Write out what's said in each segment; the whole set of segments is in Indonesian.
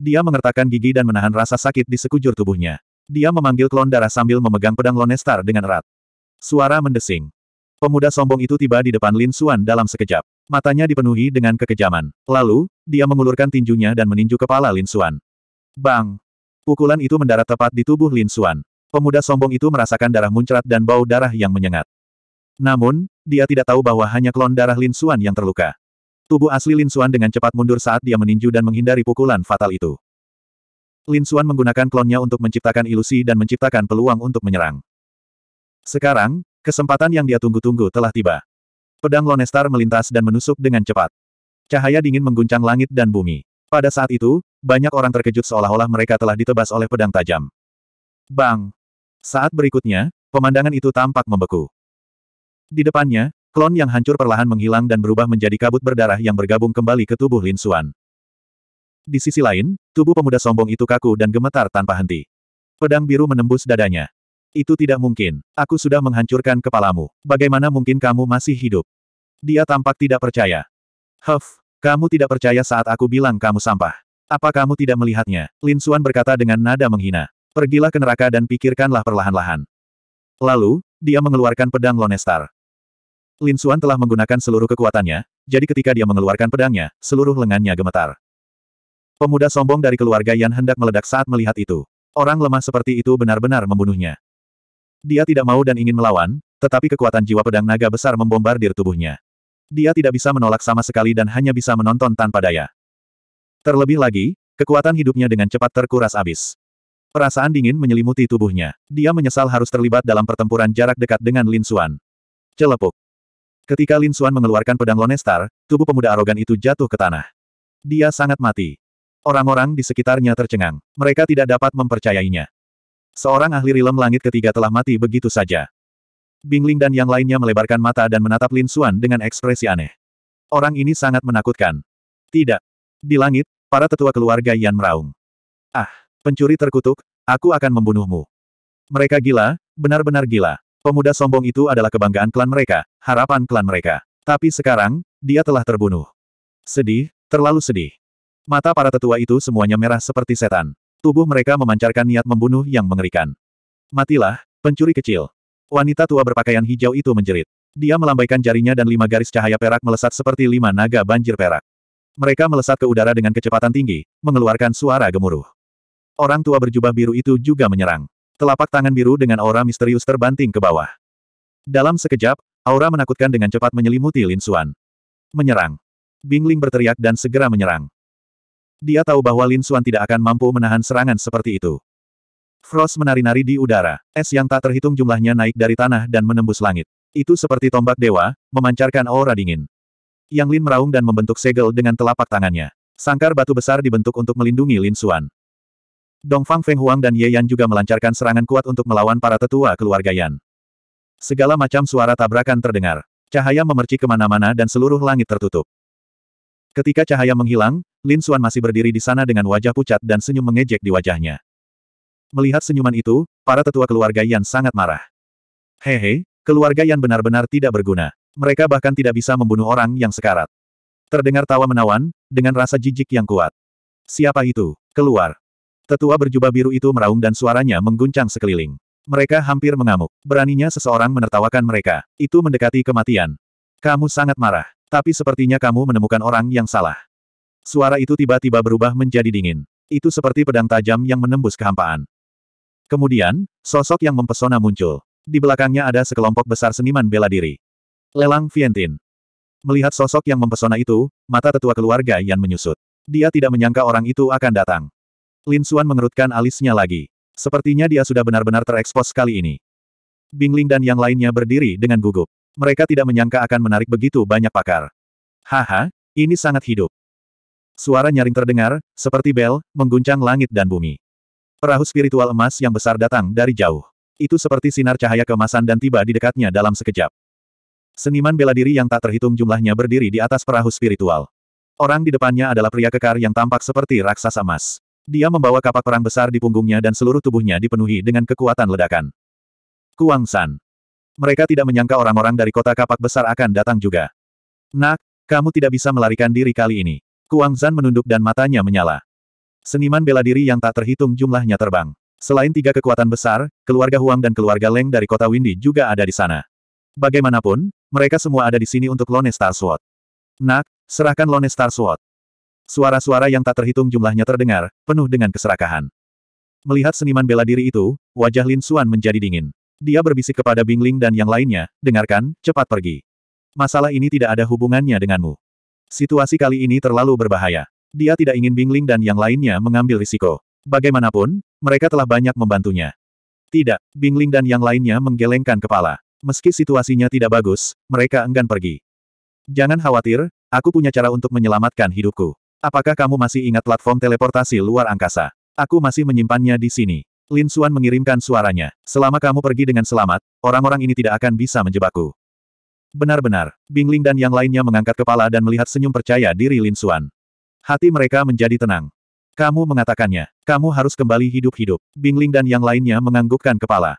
Dia mengertakkan gigi dan menahan rasa sakit di sekujur tubuhnya. Dia memanggil klon darah sambil memegang pedang Lonestar dengan erat. Suara mendesing. Pemuda sombong itu tiba di depan Lin Xuan dalam sekejap. Matanya dipenuhi dengan kekejaman. Lalu, dia mengulurkan tinjunya dan meninju kepala Lin Xuan. Bang! Pukulan itu mendarat tepat di tubuh Lin Xuan. Pemuda sombong itu merasakan darah muncrat dan bau darah yang menyengat. Namun, dia tidak tahu bahwa hanya klon darah Lin Xuan yang terluka. Tubuh asli Lin Xuan dengan cepat mundur saat dia meninju dan menghindari pukulan fatal itu. Lin Xuan menggunakan klonnya untuk menciptakan ilusi dan menciptakan peluang untuk menyerang. Sekarang, kesempatan yang dia tunggu-tunggu telah tiba. Pedang Lonestar melintas dan menusuk dengan cepat. Cahaya dingin mengguncang langit dan bumi. Pada saat itu, banyak orang terkejut seolah-olah mereka telah ditebas oleh pedang tajam. Bang! Saat berikutnya, pemandangan itu tampak membeku. Di depannya, Klon yang hancur perlahan menghilang dan berubah menjadi kabut berdarah yang bergabung kembali ke tubuh Lin Xuan. Di sisi lain, tubuh pemuda sombong itu kaku dan gemetar tanpa henti. Pedang biru menembus dadanya. Itu tidak mungkin. Aku sudah menghancurkan kepalamu. Bagaimana mungkin kamu masih hidup? Dia tampak tidak percaya. Huff, kamu tidak percaya saat aku bilang kamu sampah. Apa kamu tidak melihatnya? Lin Xuan berkata dengan nada menghina. Pergilah ke neraka dan pikirkanlah perlahan-lahan. Lalu, dia mengeluarkan pedang Lonestar. Lin Suan telah menggunakan seluruh kekuatannya, jadi ketika dia mengeluarkan pedangnya, seluruh lengannya gemetar. Pemuda sombong dari keluarga Yan hendak meledak saat melihat itu. Orang lemah seperti itu benar-benar membunuhnya. Dia tidak mau dan ingin melawan, tetapi kekuatan jiwa pedang naga besar membombardir tubuhnya. Dia tidak bisa menolak sama sekali dan hanya bisa menonton tanpa daya. Terlebih lagi, kekuatan hidupnya dengan cepat terkuras abis. Perasaan dingin menyelimuti tubuhnya. Dia menyesal harus terlibat dalam pertempuran jarak dekat dengan Lin Suan. Celepuk. Ketika Lin Xuan mengeluarkan pedang Lone Star, tubuh pemuda arogan itu jatuh ke tanah. Dia sangat mati. Orang-orang di sekitarnya tercengang. Mereka tidak dapat mempercayainya. Seorang ahli rilem langit ketiga telah mati begitu saja. Bingling dan yang lainnya melebarkan mata dan menatap Lin Xuan dengan ekspresi aneh. Orang ini sangat menakutkan. Tidak. Di langit, para tetua keluarga Yan meraung. Ah, pencuri terkutuk, aku akan membunuhmu. Mereka gila, benar-benar gila. Pemuda sombong itu adalah kebanggaan klan mereka, harapan klan mereka. Tapi sekarang, dia telah terbunuh. Sedih, terlalu sedih. Mata para tetua itu semuanya merah seperti setan. Tubuh mereka memancarkan niat membunuh yang mengerikan. Matilah, pencuri kecil. Wanita tua berpakaian hijau itu menjerit. Dia melambaikan jarinya dan lima garis cahaya perak melesat seperti lima naga banjir perak. Mereka melesat ke udara dengan kecepatan tinggi, mengeluarkan suara gemuruh. Orang tua berjubah biru itu juga menyerang. Telapak tangan biru dengan aura misterius terbanting ke bawah. Dalam sekejap, Aura menakutkan dengan cepat menyelimuti Lin Xuan. Menyerang. Bingling berteriak dan segera menyerang. Dia tahu bahwa Lin Xuan tidak akan mampu menahan serangan seperti itu. Frost menari-nari di udara. Es yang tak terhitung jumlahnya naik dari tanah dan menembus langit. Itu seperti tombak dewa, memancarkan aura dingin. Yang Lin meraung dan membentuk segel dengan telapak tangannya. Sangkar batu besar dibentuk untuk melindungi Lin Xuan. Fang Feng Huang dan Ye Yan juga melancarkan serangan kuat untuk melawan para tetua keluarga Yan. Segala macam suara tabrakan terdengar. Cahaya memercik kemana-mana dan seluruh langit tertutup. Ketika cahaya menghilang, Lin Xuan masih berdiri di sana dengan wajah pucat dan senyum mengejek di wajahnya. Melihat senyuman itu, para tetua keluarga Yan sangat marah. Hehe, keluarga Yan benar-benar tidak berguna. Mereka bahkan tidak bisa membunuh orang yang sekarat. Terdengar tawa menawan, dengan rasa jijik yang kuat. Siapa itu? Keluar. Tetua berjubah biru itu meraung dan suaranya mengguncang sekeliling. Mereka hampir mengamuk. Beraninya seseorang menertawakan mereka. Itu mendekati kematian. Kamu sangat marah. Tapi sepertinya kamu menemukan orang yang salah. Suara itu tiba-tiba berubah menjadi dingin. Itu seperti pedang tajam yang menembus kehampaan. Kemudian, sosok yang mempesona muncul. Di belakangnya ada sekelompok besar seniman bela diri. Lelang Vientin. Melihat sosok yang mempesona itu, mata tetua keluarga Yan menyusut. Dia tidak menyangka orang itu akan datang. Lin Xuan mengerutkan alisnya lagi. Sepertinya dia sudah benar-benar terekspos kali ini. Bingling dan yang lainnya berdiri dengan gugup. Mereka tidak menyangka akan menarik begitu banyak pakar. Haha, ini sangat hidup. Suara nyaring terdengar, seperti bel, mengguncang langit dan bumi. Perahu spiritual emas yang besar datang dari jauh. Itu seperti sinar cahaya kemasan dan tiba di dekatnya dalam sekejap. Seniman bela diri yang tak terhitung jumlahnya berdiri di atas perahu spiritual. Orang di depannya adalah pria kekar yang tampak seperti raksasa emas. Dia membawa kapak perang besar di punggungnya dan seluruh tubuhnya dipenuhi dengan kekuatan ledakan. Kuang San. Mereka tidak menyangka orang-orang dari kota kapak besar akan datang juga. Nak, kamu tidak bisa melarikan diri kali ini. Kuang San menunduk dan matanya menyala. Seniman bela diri yang tak terhitung jumlahnya terbang. Selain tiga kekuatan besar, keluarga Huang dan keluarga Leng dari kota Windy juga ada di sana. Bagaimanapun, mereka semua ada di sini untuk Lone Star Sword. Nak, serahkan Lone Star Sword. Suara-suara yang tak terhitung jumlahnya terdengar, penuh dengan keserakahan. Melihat seniman bela diri itu, wajah Lin Xuan menjadi dingin. Dia berbisik kepada Bing Ling dan yang lainnya, dengarkan, cepat pergi. Masalah ini tidak ada hubungannya denganmu. Situasi kali ini terlalu berbahaya. Dia tidak ingin Bing Ling dan yang lainnya mengambil risiko. Bagaimanapun, mereka telah banyak membantunya. Tidak, Bing Ling dan yang lainnya menggelengkan kepala. Meski situasinya tidak bagus, mereka enggan pergi. Jangan khawatir, aku punya cara untuk menyelamatkan hidupku. Apakah kamu masih ingat platform teleportasi luar angkasa? Aku masih menyimpannya di sini. Lin Xuan mengirimkan suaranya. Selama kamu pergi dengan selamat, orang-orang ini tidak akan bisa menjebakku. Benar-benar, Bingling dan yang lainnya mengangkat kepala dan melihat senyum percaya diri Lin Xuan. Hati mereka menjadi tenang. Kamu mengatakannya, kamu harus kembali hidup-hidup. Bingling dan yang lainnya menganggukkan kepala.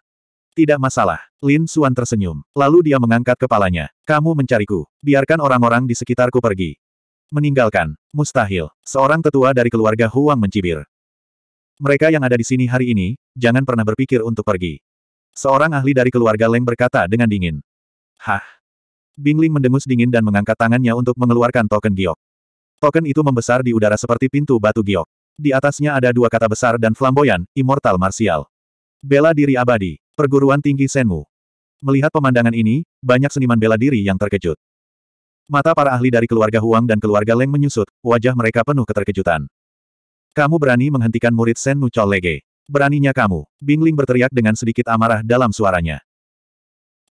Tidak masalah, Lin Xuan tersenyum. Lalu dia mengangkat kepalanya. Kamu mencariku. Biarkan orang-orang di sekitarku pergi. Meninggalkan. Mustahil. Seorang tetua dari keluarga Huang mencibir. Mereka yang ada di sini hari ini, jangan pernah berpikir untuk pergi. Seorang ahli dari keluarga Leng berkata dengan dingin. Hah. Bingling mendengus dingin dan mengangkat tangannya untuk mengeluarkan token giok. Token itu membesar di udara seperti pintu batu giok. Di atasnya ada dua kata besar dan flamboyan, immortal martial. Bela diri abadi, perguruan tinggi Senmu. Melihat pemandangan ini, banyak seniman bela diri yang terkejut. Mata para ahli dari keluarga Huang dan keluarga Leng menyusut, wajah mereka penuh keterkejutan. Kamu berani menghentikan murid Sen Nucol Lege. Beraninya kamu, Bingling berteriak dengan sedikit amarah dalam suaranya.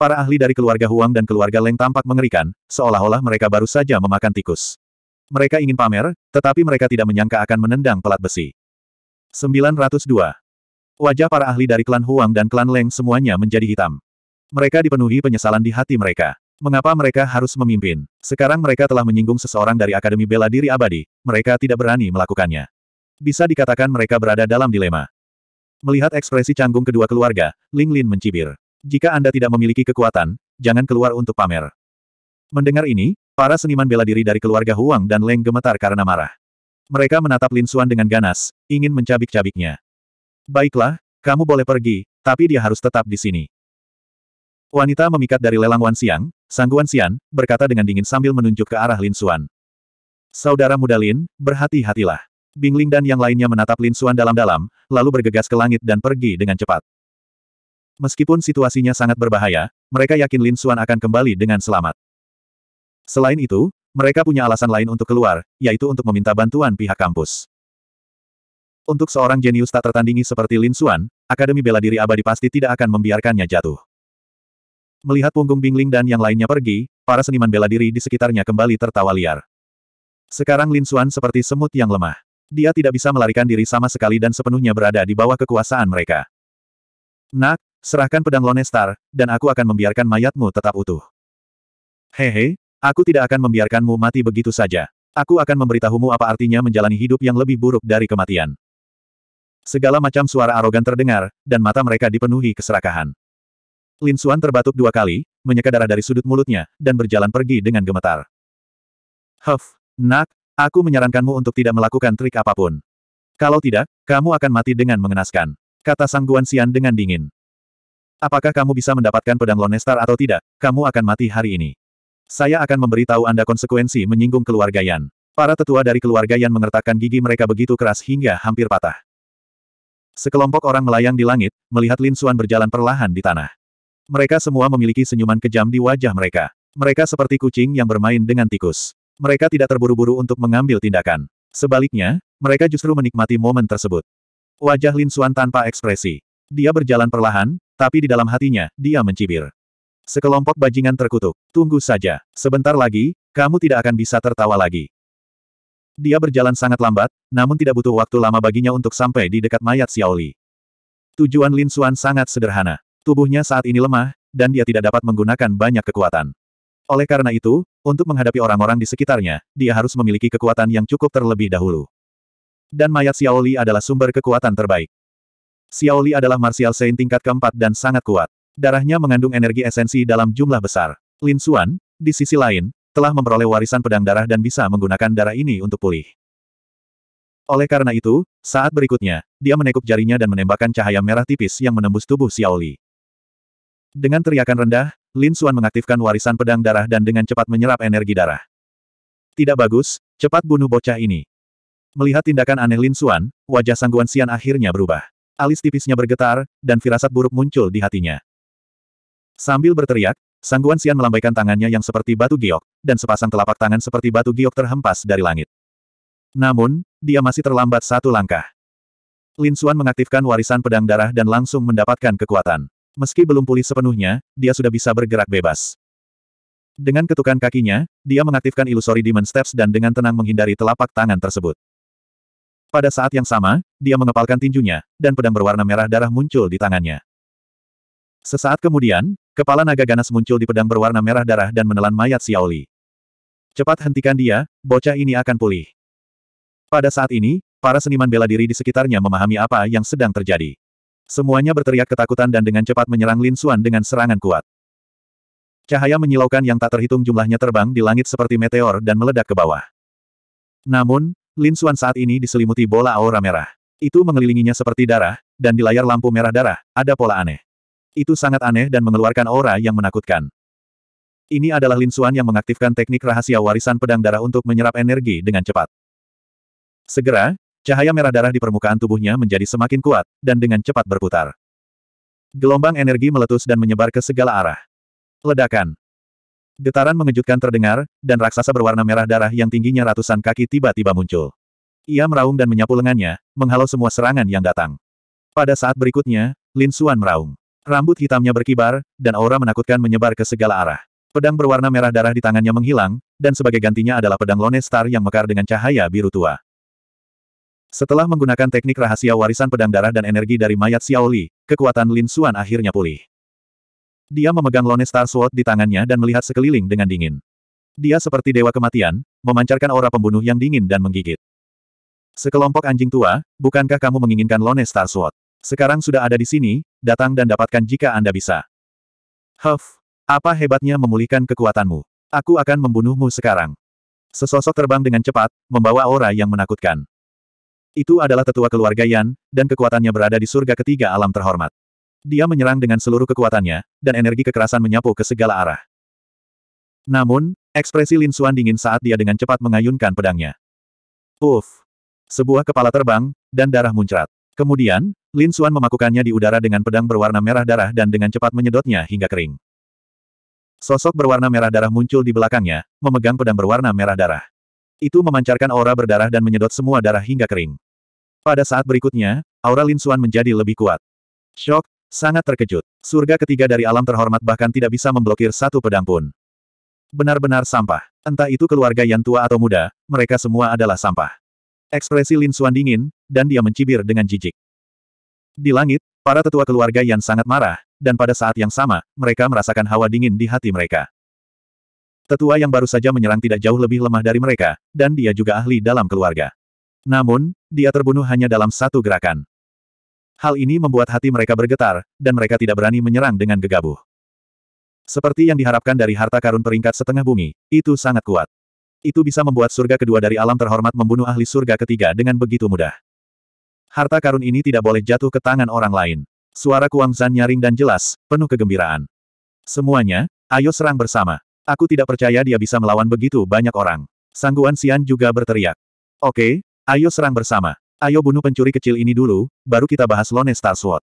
Para ahli dari keluarga Huang dan keluarga Leng tampak mengerikan, seolah-olah mereka baru saja memakan tikus. Mereka ingin pamer, tetapi mereka tidak menyangka akan menendang pelat besi. 902. Wajah para ahli dari klan Huang dan klan Leng semuanya menjadi hitam. Mereka dipenuhi penyesalan di hati mereka. Mengapa mereka harus memimpin? Sekarang mereka telah menyinggung seseorang dari Akademi Bela Diri Abadi, mereka tidak berani melakukannya. Bisa dikatakan mereka berada dalam dilema. Melihat ekspresi canggung kedua keluarga, Ling Lin mencibir. Jika Anda tidak memiliki kekuatan, jangan keluar untuk pamer. Mendengar ini, para seniman bela diri dari keluarga Huang dan Leng gemetar karena marah. Mereka menatap Lin Suan dengan ganas, ingin mencabik-cabiknya. Baiklah, kamu boleh pergi, tapi dia harus tetap di sini. Wanita memikat dari lelang Wan Siang, Sangguan Xian, berkata dengan dingin sambil menunjuk ke arah Lin Xuan. Saudara muda Lin, berhati-hatilah. Bingling dan yang lainnya menatap Lin Xuan dalam-dalam, lalu bergegas ke langit dan pergi dengan cepat. Meskipun situasinya sangat berbahaya, mereka yakin Lin Xuan akan kembali dengan selamat. Selain itu, mereka punya alasan lain untuk keluar, yaitu untuk meminta bantuan pihak kampus. Untuk seorang jenius tak tertandingi seperti Lin Xuan, Akademi Bela Diri Abadi pasti tidak akan membiarkannya jatuh. Melihat punggung Bingling dan yang lainnya pergi, para seniman bela diri di sekitarnya kembali tertawa liar. Sekarang Lin Xuan seperti semut yang lemah. Dia tidak bisa melarikan diri sama sekali dan sepenuhnya berada di bawah kekuasaan mereka. Nak, serahkan pedang Lonestar, dan aku akan membiarkan mayatmu tetap utuh. Hehe, aku tidak akan membiarkanmu mati begitu saja. Aku akan memberitahumu apa artinya menjalani hidup yang lebih buruk dari kematian. Segala macam suara arogan terdengar, dan mata mereka dipenuhi keserakahan. Lin Suan terbatuk dua kali, menyeka darah dari sudut mulutnya, dan berjalan pergi dengan gemetar. Huff, nak, aku menyarankanmu untuk tidak melakukan trik apapun. Kalau tidak, kamu akan mati dengan mengenaskan. Kata Sang Xian dengan dingin. Apakah kamu bisa mendapatkan pedang Lone Star atau tidak, kamu akan mati hari ini. Saya akan memberitahu Anda konsekuensi menyinggung keluarga Yan. Para tetua dari keluarga Yan mengertakkan gigi mereka begitu keras hingga hampir patah. Sekelompok orang melayang di langit, melihat Lin Suan berjalan perlahan di tanah. Mereka semua memiliki senyuman kejam di wajah mereka. Mereka seperti kucing yang bermain dengan tikus. Mereka tidak terburu-buru untuk mengambil tindakan. Sebaliknya, mereka justru menikmati momen tersebut. Wajah Lin Suan tanpa ekspresi. Dia berjalan perlahan, tapi di dalam hatinya, dia mencibir. Sekelompok bajingan terkutuk. Tunggu saja. Sebentar lagi, kamu tidak akan bisa tertawa lagi. Dia berjalan sangat lambat, namun tidak butuh waktu lama baginya untuk sampai di dekat mayat Xiaoli. Tujuan Lin Suan sangat sederhana. Tubuhnya saat ini lemah, dan dia tidak dapat menggunakan banyak kekuatan. Oleh karena itu, untuk menghadapi orang-orang di sekitarnya, dia harus memiliki kekuatan yang cukup terlebih dahulu. Dan mayat Xiaoli adalah sumber kekuatan terbaik. Xiaoli adalah martial saint tingkat keempat dan sangat kuat. Darahnya mengandung energi esensi dalam jumlah besar. Lin Xuan, di sisi lain, telah memperoleh warisan pedang darah dan bisa menggunakan darah ini untuk pulih. Oleh karena itu, saat berikutnya, dia menekuk jarinya dan menembakkan cahaya merah tipis yang menembus tubuh Xiaoli. Dengan teriakan rendah, Lin Xuan mengaktifkan warisan pedang darah dan dengan cepat menyerap energi darah. Tidak bagus, cepat bunuh bocah ini. Melihat tindakan aneh Lin Xuan, wajah Sangguan Xian akhirnya berubah. Alis tipisnya bergetar, dan firasat buruk muncul di hatinya. Sambil berteriak, Sangguan Xian melambaikan tangannya yang seperti batu giok, dan sepasang telapak tangan seperti batu giok terhempas dari langit. Namun, dia masih terlambat satu langkah. Lin Xuan mengaktifkan warisan pedang darah dan langsung mendapatkan kekuatan. Meski belum pulih sepenuhnya, dia sudah bisa bergerak bebas. Dengan ketukan kakinya, dia mengaktifkan ilusori demon steps dan dengan tenang menghindari telapak tangan tersebut. Pada saat yang sama, dia mengepalkan tinjunya, dan pedang berwarna merah darah muncul di tangannya. Sesaat kemudian, kepala naga ganas muncul di pedang berwarna merah darah dan menelan mayat Xiaoli. Cepat hentikan dia, bocah ini akan pulih. Pada saat ini, para seniman bela diri di sekitarnya memahami apa yang sedang terjadi. Semuanya berteriak ketakutan dan dengan cepat menyerang Lin Xuan dengan serangan kuat. Cahaya menyilaukan yang tak terhitung jumlahnya terbang di langit seperti meteor dan meledak ke bawah. Namun, Lin Xuan saat ini diselimuti bola aura merah. Itu mengelilinginya seperti darah, dan di layar lampu merah darah, ada pola aneh. Itu sangat aneh dan mengeluarkan aura yang menakutkan. Ini adalah Lin Xuan yang mengaktifkan teknik rahasia warisan pedang darah untuk menyerap energi dengan cepat. Segera, Cahaya merah darah di permukaan tubuhnya menjadi semakin kuat, dan dengan cepat berputar. Gelombang energi meletus dan menyebar ke segala arah. Ledakan. Getaran mengejutkan terdengar, dan raksasa berwarna merah darah yang tingginya ratusan kaki tiba-tiba muncul. Ia meraung dan menyapu lengannya, menghalau semua serangan yang datang. Pada saat berikutnya, Lin Suan meraung. Rambut hitamnya berkibar, dan aura menakutkan menyebar ke segala arah. Pedang berwarna merah darah di tangannya menghilang, dan sebagai gantinya adalah pedang Lone Star yang mekar dengan cahaya biru tua. Setelah menggunakan teknik rahasia warisan pedang darah dan energi dari mayat Xiaoli, kekuatan Lin Xuan akhirnya pulih. Dia memegang Lone Star Sword di tangannya dan melihat sekeliling dengan dingin. Dia seperti dewa kematian, memancarkan aura pembunuh yang dingin dan menggigit. Sekelompok anjing tua, bukankah kamu menginginkan Lone Star Sword? Sekarang sudah ada di sini, datang dan dapatkan jika Anda bisa. Huff, apa hebatnya memulihkan kekuatanmu? Aku akan membunuhmu sekarang. Sesosok terbang dengan cepat, membawa aura yang menakutkan. Itu adalah tetua keluarga Yan, dan kekuatannya berada di surga ketiga alam terhormat. Dia menyerang dengan seluruh kekuatannya, dan energi kekerasan menyapu ke segala arah. Namun, ekspresi Lin Xuan dingin saat dia dengan cepat mengayunkan pedangnya. Uff! Sebuah kepala terbang, dan darah muncrat. Kemudian, Lin Xuan memakukannya di udara dengan pedang berwarna merah darah dan dengan cepat menyedotnya hingga kering. Sosok berwarna merah darah muncul di belakangnya, memegang pedang berwarna merah darah. Itu memancarkan aura berdarah dan menyedot semua darah hingga kering. Pada saat berikutnya, aura Lin Xuan menjadi lebih kuat. Shock, sangat terkejut. Surga ketiga dari alam terhormat bahkan tidak bisa memblokir satu pedang pun. Benar-benar sampah. Entah itu keluarga yang tua atau muda, mereka semua adalah sampah. Ekspresi Lin Xuan dingin, dan dia mencibir dengan jijik. Di langit, para tetua keluarga yang sangat marah, dan pada saat yang sama, mereka merasakan hawa dingin di hati mereka. Tetua yang baru saja menyerang tidak jauh lebih lemah dari mereka, dan dia juga ahli dalam keluarga. Namun, dia terbunuh hanya dalam satu gerakan. Hal ini membuat hati mereka bergetar, dan mereka tidak berani menyerang dengan gegabah. Seperti yang diharapkan dari harta karun peringkat setengah bumi, itu sangat kuat. Itu bisa membuat surga kedua dari alam terhormat membunuh ahli surga ketiga dengan begitu mudah. Harta karun ini tidak boleh jatuh ke tangan orang lain. Suara Kuang Zan nyaring dan jelas, penuh kegembiraan. Semuanya, ayo serang bersama. Aku tidak percaya dia bisa melawan begitu banyak orang. Sangguan Xian juga berteriak. Oke, ayo serang bersama. Ayo bunuh pencuri kecil ini dulu, baru kita bahas Lone Star Sword.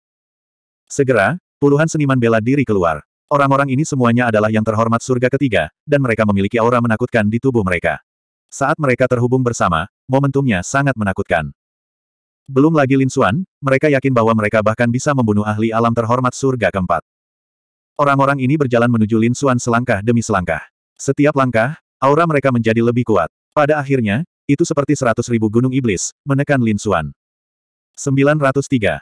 Segera, puluhan seniman bela diri keluar. Orang-orang ini semuanya adalah yang terhormat surga ketiga, dan mereka memiliki aura menakutkan di tubuh mereka. Saat mereka terhubung bersama, momentumnya sangat menakutkan. Belum lagi Lin Xuan, mereka yakin bahwa mereka bahkan bisa membunuh ahli alam terhormat surga keempat. Orang-orang ini berjalan menuju Lin Xuan selangkah demi selangkah. Setiap langkah, aura mereka menjadi lebih kuat. Pada akhirnya, itu seperti seratus ribu gunung iblis, menekan Lin Xuan. 903.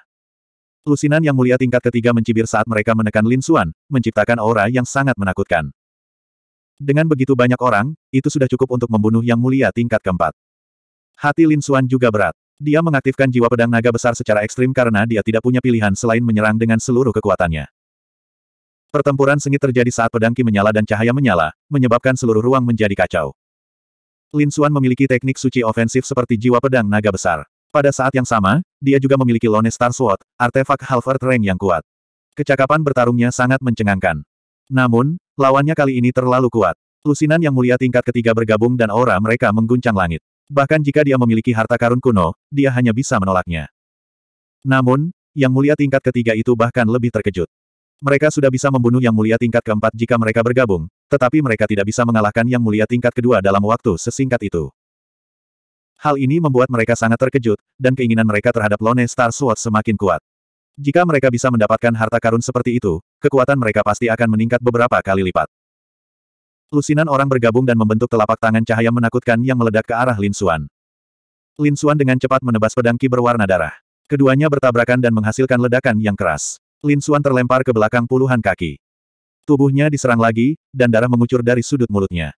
Lusinan yang mulia tingkat ketiga mencibir saat mereka menekan Lin Xuan, menciptakan aura yang sangat menakutkan. Dengan begitu banyak orang, itu sudah cukup untuk membunuh yang mulia tingkat keempat. Hati Lin Xuan juga berat. Dia mengaktifkan jiwa pedang naga besar secara ekstrim karena dia tidak punya pilihan selain menyerang dengan seluruh kekuatannya. Pertempuran sengit terjadi saat pedangki menyala dan cahaya menyala, menyebabkan seluruh ruang menjadi kacau. Lin Xuan memiliki teknik suci ofensif seperti jiwa pedang naga besar. Pada saat yang sama, dia juga memiliki Lone Star Sword, artefak Half-Earth Rank yang kuat. Kecakapan bertarungnya sangat mencengangkan. Namun, lawannya kali ini terlalu kuat. Lusinan yang mulia tingkat ketiga bergabung dan aura mereka mengguncang langit. Bahkan jika dia memiliki harta karun kuno, dia hanya bisa menolaknya. Namun, yang mulia tingkat ketiga itu bahkan lebih terkejut. Mereka sudah bisa membunuh yang mulia tingkat keempat jika mereka bergabung, tetapi mereka tidak bisa mengalahkan yang mulia tingkat kedua dalam waktu sesingkat itu. Hal ini membuat mereka sangat terkejut, dan keinginan mereka terhadap Lone Star Sword semakin kuat. Jika mereka bisa mendapatkan harta karun seperti itu, kekuatan mereka pasti akan meningkat beberapa kali lipat. Lusinan orang bergabung dan membentuk telapak tangan cahaya menakutkan yang meledak ke arah Lin Xuan. Lin Xuan dengan cepat menebas pedang ki berwarna darah. Keduanya bertabrakan dan menghasilkan ledakan yang keras. Lin Suan terlempar ke belakang puluhan kaki. Tubuhnya diserang lagi, dan darah mengucur dari sudut mulutnya.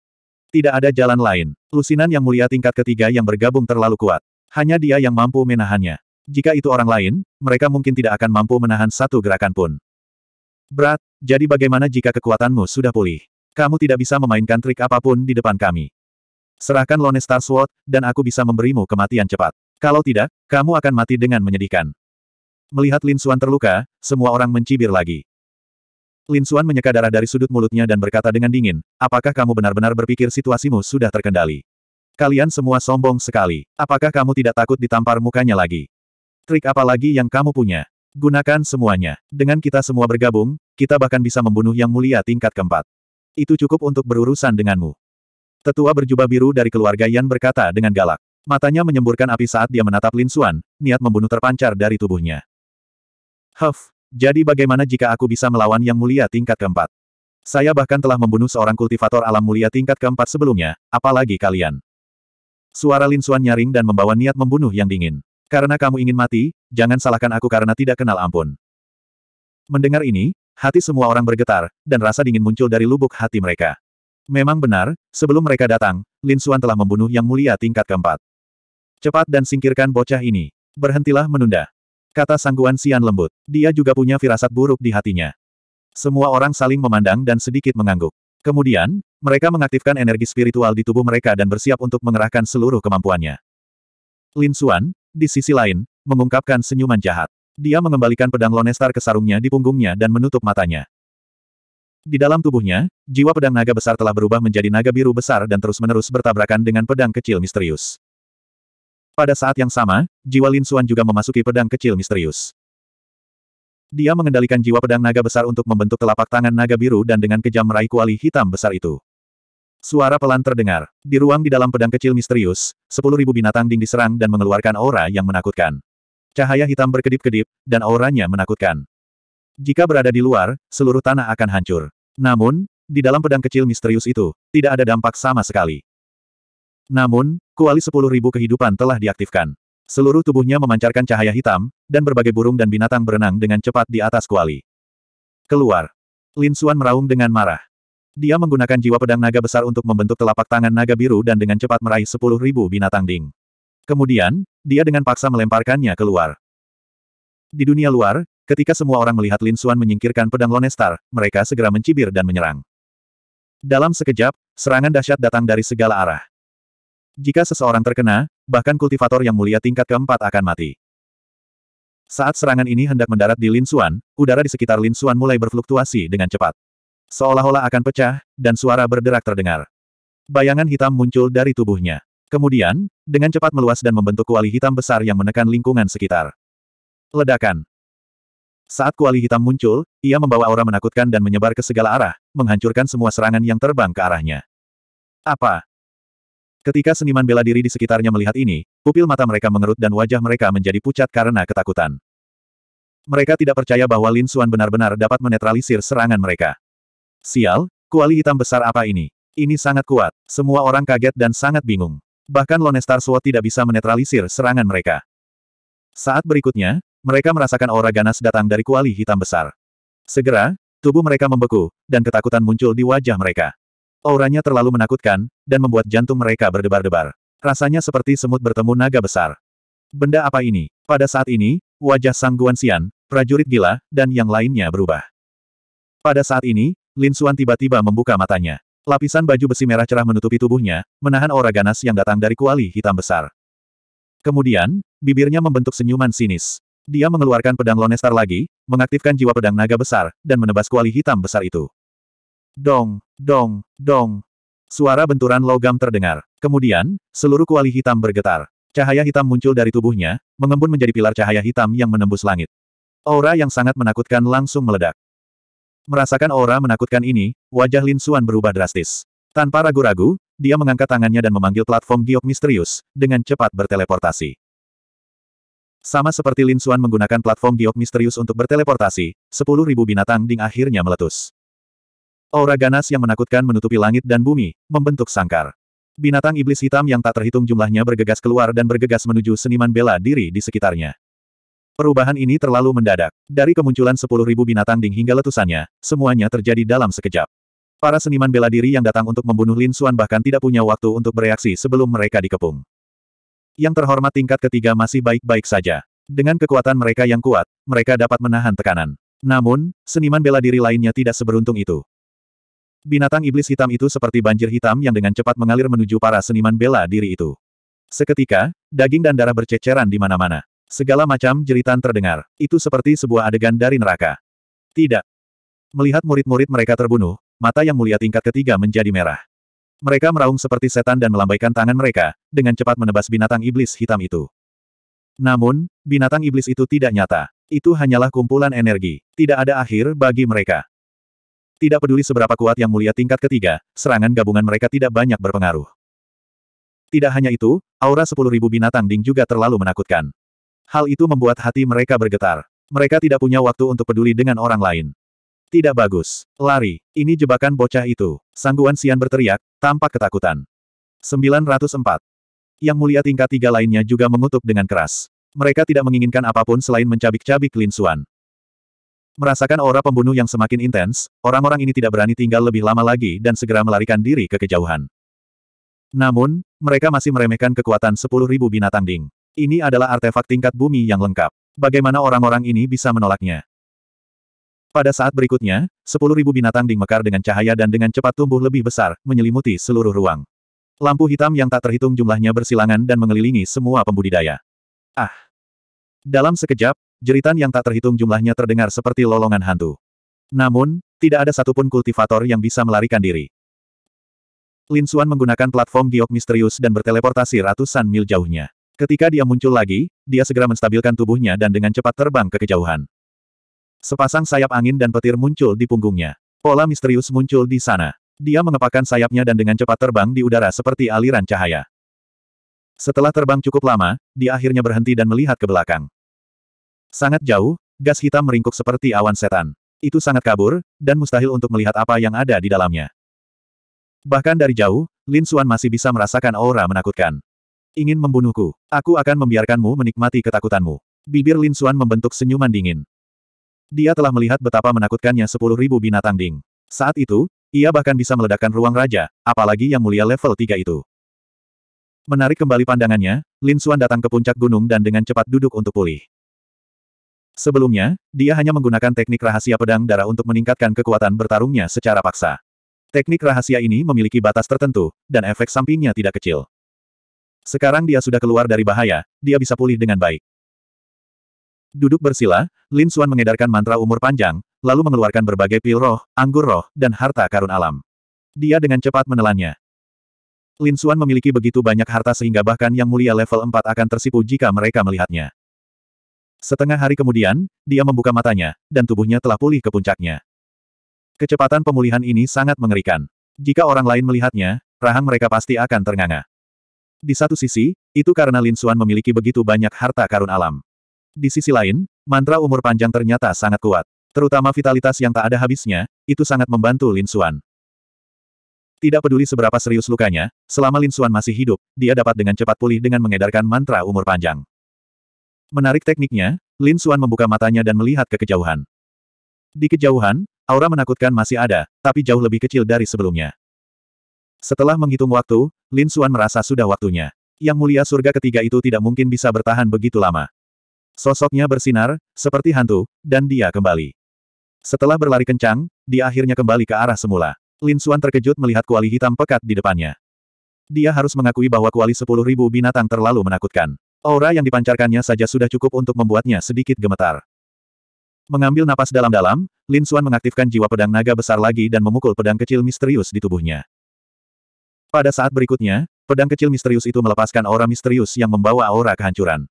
Tidak ada jalan lain. Lusinan yang mulia tingkat ketiga yang bergabung terlalu kuat. Hanya dia yang mampu menahannya. Jika itu orang lain, mereka mungkin tidak akan mampu menahan satu gerakan pun. Berat, jadi bagaimana jika kekuatanmu sudah pulih? Kamu tidak bisa memainkan trik apapun di depan kami. Serahkan Lone Star Sword, dan aku bisa memberimu kematian cepat. Kalau tidak, kamu akan mati dengan menyedihkan. Melihat Lin Suan terluka, semua orang mencibir lagi. Lin Suan menyeka darah dari sudut mulutnya dan berkata dengan dingin, apakah kamu benar-benar berpikir situasimu sudah terkendali? Kalian semua sombong sekali. Apakah kamu tidak takut ditampar mukanya lagi? Trik apa lagi yang kamu punya? Gunakan semuanya. Dengan kita semua bergabung, kita bahkan bisa membunuh yang mulia tingkat keempat. Itu cukup untuk berurusan denganmu. Tetua berjubah biru dari keluarga Yan berkata dengan galak. Matanya menyemburkan api saat dia menatap Lin Suan, niat membunuh terpancar dari tubuhnya. Huff, jadi bagaimana jika aku bisa melawan yang mulia tingkat keempat? Saya bahkan telah membunuh seorang kultivator alam mulia tingkat keempat sebelumnya, apalagi kalian. Suara Lin Xuan nyaring dan membawa niat membunuh yang dingin. Karena kamu ingin mati, jangan salahkan aku karena tidak kenal ampun. Mendengar ini, hati semua orang bergetar, dan rasa dingin muncul dari lubuk hati mereka. Memang benar, sebelum mereka datang, Lin Xuan telah membunuh yang mulia tingkat keempat. Cepat dan singkirkan bocah ini. Berhentilah menunda. Kata Sangguan Sian lembut. Dia juga punya firasat buruk di hatinya. Semua orang saling memandang dan sedikit mengangguk. Kemudian, mereka mengaktifkan energi spiritual di tubuh mereka dan bersiap untuk mengerahkan seluruh kemampuannya. Lin Xuan, di sisi lain, mengungkapkan senyuman jahat. Dia mengembalikan pedang Lonestar ke sarungnya di punggungnya dan menutup matanya. Di dalam tubuhnya, jiwa pedang naga besar telah berubah menjadi naga biru besar dan terus-menerus bertabrakan dengan pedang kecil misterius. Pada saat yang sama, jiwa Lin Suan juga memasuki pedang kecil misterius. Dia mengendalikan jiwa pedang naga besar untuk membentuk telapak tangan naga biru dan dengan kejam meraih kuali hitam besar itu. Suara pelan terdengar. Di ruang di dalam pedang kecil misterius, sepuluh ribu binatang ding diserang dan mengeluarkan aura yang menakutkan. Cahaya hitam berkedip-kedip, dan auranya menakutkan. Jika berada di luar, seluruh tanah akan hancur. Namun, di dalam pedang kecil misterius itu, tidak ada dampak sama sekali. Namun, kuali sepuluh ribu kehidupan telah diaktifkan. Seluruh tubuhnya memancarkan cahaya hitam, dan berbagai burung dan binatang berenang dengan cepat di atas kuali. Keluar. Lin Xuan meraung dengan marah. Dia menggunakan jiwa pedang naga besar untuk membentuk telapak tangan naga biru dan dengan cepat meraih sepuluh ribu binatang ding. Kemudian, dia dengan paksa melemparkannya keluar. Di dunia luar, ketika semua orang melihat Lin Xuan menyingkirkan pedang Lonestar, mereka segera mencibir dan menyerang. Dalam sekejap, serangan dahsyat datang dari segala arah. Jika seseorang terkena, bahkan kultivator yang mulia tingkat keempat akan mati. Saat serangan ini hendak mendarat di Lin Xuan, udara di sekitar Lin Xuan mulai berfluktuasi dengan cepat. Seolah-olah akan pecah, dan suara berderak terdengar. Bayangan hitam muncul dari tubuhnya. Kemudian, dengan cepat meluas dan membentuk kuali hitam besar yang menekan lingkungan sekitar. Ledakan. Saat kuali hitam muncul, ia membawa aura menakutkan dan menyebar ke segala arah, menghancurkan semua serangan yang terbang ke arahnya. Apa? Ketika seniman bela diri di sekitarnya melihat ini, pupil mata mereka mengerut dan wajah mereka menjadi pucat karena ketakutan. Mereka tidak percaya bahwa Lin Suan benar-benar dapat menetralisir serangan mereka. Sial, kuali hitam besar apa ini? Ini sangat kuat. Semua orang kaget dan sangat bingung. Bahkan Lone Star Sword tidak bisa menetralisir serangan mereka. Saat berikutnya, mereka merasakan aura ganas datang dari kuali hitam besar. Segera, tubuh mereka membeku, dan ketakutan muncul di wajah mereka. Auranya terlalu menakutkan, dan membuat jantung mereka berdebar-debar. Rasanya seperti semut bertemu naga besar. Benda apa ini? Pada saat ini, wajah Sang Guanxian, prajurit gila, dan yang lainnya berubah. Pada saat ini, Lin Xuan tiba-tiba membuka matanya. Lapisan baju besi merah cerah menutupi tubuhnya, menahan aura ganas yang datang dari kuali hitam besar. Kemudian, bibirnya membentuk senyuman sinis. Dia mengeluarkan pedang Lonestar lagi, mengaktifkan jiwa pedang naga besar, dan menebas kuali hitam besar itu. Dong, dong, dong. Suara benturan logam terdengar. Kemudian, seluruh kuali hitam bergetar. Cahaya hitam muncul dari tubuhnya, mengembun menjadi pilar cahaya hitam yang menembus langit. Aura yang sangat menakutkan langsung meledak. Merasakan aura menakutkan ini, wajah Lin Suan berubah drastis. Tanpa ragu-ragu, dia mengangkat tangannya dan memanggil platform giok misterius, dengan cepat berteleportasi. Sama seperti Lin Suan menggunakan platform giok misterius untuk berteleportasi, 10.000 binatang ding akhirnya meletus. Aura ganas yang menakutkan menutupi langit dan bumi, membentuk sangkar. Binatang iblis hitam yang tak terhitung jumlahnya bergegas keluar dan bergegas menuju seniman bela diri di sekitarnya. Perubahan ini terlalu mendadak. Dari kemunculan 10.000 binatang ding hingga letusannya, semuanya terjadi dalam sekejap. Para seniman bela diri yang datang untuk membunuh Lin Xuan bahkan tidak punya waktu untuk bereaksi sebelum mereka dikepung. Yang terhormat tingkat ketiga masih baik-baik saja. Dengan kekuatan mereka yang kuat, mereka dapat menahan tekanan. Namun, seniman bela diri lainnya tidak seberuntung itu. Binatang iblis hitam itu seperti banjir hitam yang dengan cepat mengalir menuju para seniman bela diri itu. Seketika, daging dan darah berceceran di mana-mana. Segala macam jeritan terdengar. Itu seperti sebuah adegan dari neraka. Tidak. Melihat murid-murid mereka terbunuh, mata yang mulia tingkat ketiga menjadi merah. Mereka meraung seperti setan dan melambaikan tangan mereka, dengan cepat menebas binatang iblis hitam itu. Namun, binatang iblis itu tidak nyata. Itu hanyalah kumpulan energi. Tidak ada akhir bagi mereka. Tidak peduli seberapa kuat yang mulia tingkat ketiga, serangan gabungan mereka tidak banyak berpengaruh. Tidak hanya itu, aura sepuluh ribu binatang ding juga terlalu menakutkan. Hal itu membuat hati mereka bergetar. Mereka tidak punya waktu untuk peduli dengan orang lain. Tidak bagus. Lari. Ini jebakan bocah itu. Sangguan Sian berteriak, tampak ketakutan. 904. Yang mulia tingkat tiga lainnya juga mengutuk dengan keras. Mereka tidak menginginkan apapun selain mencabik-cabik Lin Xuan. Merasakan aura pembunuh yang semakin intens, orang-orang ini tidak berani tinggal lebih lama lagi dan segera melarikan diri ke kejauhan. Namun, mereka masih meremehkan kekuatan 10.000 binatang ding. Ini adalah artefak tingkat bumi yang lengkap. Bagaimana orang-orang ini bisa menolaknya? Pada saat berikutnya, 10.000 binatang ding mekar dengan cahaya dan dengan cepat tumbuh lebih besar, menyelimuti seluruh ruang. Lampu hitam yang tak terhitung jumlahnya bersilangan dan mengelilingi semua pembudidaya. Ah! Dalam sekejap, jeritan yang tak terhitung jumlahnya terdengar seperti lolongan hantu. Namun, tidak ada satupun kultivator yang bisa melarikan diri. Lin Xuan menggunakan platform giok misterius dan berteleportasi ratusan mil jauhnya. Ketika dia muncul lagi, dia segera menstabilkan tubuhnya dan dengan cepat terbang ke kejauhan. Sepasang sayap angin dan petir muncul di punggungnya. Pola misterius muncul di sana. Dia mengepakkan sayapnya dan dengan cepat terbang di udara seperti aliran cahaya. Setelah terbang cukup lama, dia akhirnya berhenti dan melihat ke belakang. Sangat jauh, gas hitam meringkuk seperti awan setan. Itu sangat kabur, dan mustahil untuk melihat apa yang ada di dalamnya. Bahkan dari jauh, Lin Xuan masih bisa merasakan aura menakutkan. Ingin membunuhku. Aku akan membiarkanmu menikmati ketakutanmu. Bibir Lin Xuan membentuk senyuman dingin. Dia telah melihat betapa menakutkannya sepuluh ribu binatang ding. Saat itu, ia bahkan bisa meledakkan ruang raja, apalagi yang mulia level 3 itu. Menarik kembali pandangannya, Lin Xuan datang ke puncak gunung dan dengan cepat duduk untuk pulih. Sebelumnya, dia hanya menggunakan teknik rahasia pedang darah untuk meningkatkan kekuatan bertarungnya secara paksa. Teknik rahasia ini memiliki batas tertentu, dan efek sampingnya tidak kecil. Sekarang dia sudah keluar dari bahaya, dia bisa pulih dengan baik. Duduk bersila, Lin Xuan mengedarkan mantra umur panjang, lalu mengeluarkan berbagai pil roh, anggur roh, dan harta karun alam. Dia dengan cepat menelannya. Lin Xuan memiliki begitu banyak harta sehingga bahkan yang mulia level 4 akan tersipu jika mereka melihatnya. Setengah hari kemudian, dia membuka matanya, dan tubuhnya telah pulih ke puncaknya. Kecepatan pemulihan ini sangat mengerikan. Jika orang lain melihatnya, rahang mereka pasti akan ternganga. Di satu sisi, itu karena Lin Xuan memiliki begitu banyak harta karun alam. Di sisi lain, mantra umur panjang ternyata sangat kuat. Terutama vitalitas yang tak ada habisnya, itu sangat membantu Lin Xuan. Tidak peduli seberapa serius lukanya, selama Lin Xuan masih hidup, dia dapat dengan cepat pulih dengan mengedarkan mantra umur panjang. Menarik tekniknya, Lin Xuan membuka matanya dan melihat ke kejauhan. Di kejauhan, aura menakutkan masih ada, tapi jauh lebih kecil dari sebelumnya. Setelah menghitung waktu, Lin Xuan merasa sudah waktunya. Yang mulia surga ketiga itu tidak mungkin bisa bertahan begitu lama. Sosoknya bersinar, seperti hantu, dan dia kembali. Setelah berlari kencang, dia akhirnya kembali ke arah semula. Lin Xuan terkejut melihat kuali hitam pekat di depannya. Dia harus mengakui bahwa kuali sepuluh ribu binatang terlalu menakutkan. Aura yang dipancarkannya saja sudah cukup untuk membuatnya sedikit gemetar. Mengambil napas dalam-dalam, Lin Xuan mengaktifkan jiwa pedang naga besar lagi dan memukul pedang kecil misterius di tubuhnya. Pada saat berikutnya, pedang kecil misterius itu melepaskan aura misterius yang membawa aura kehancuran.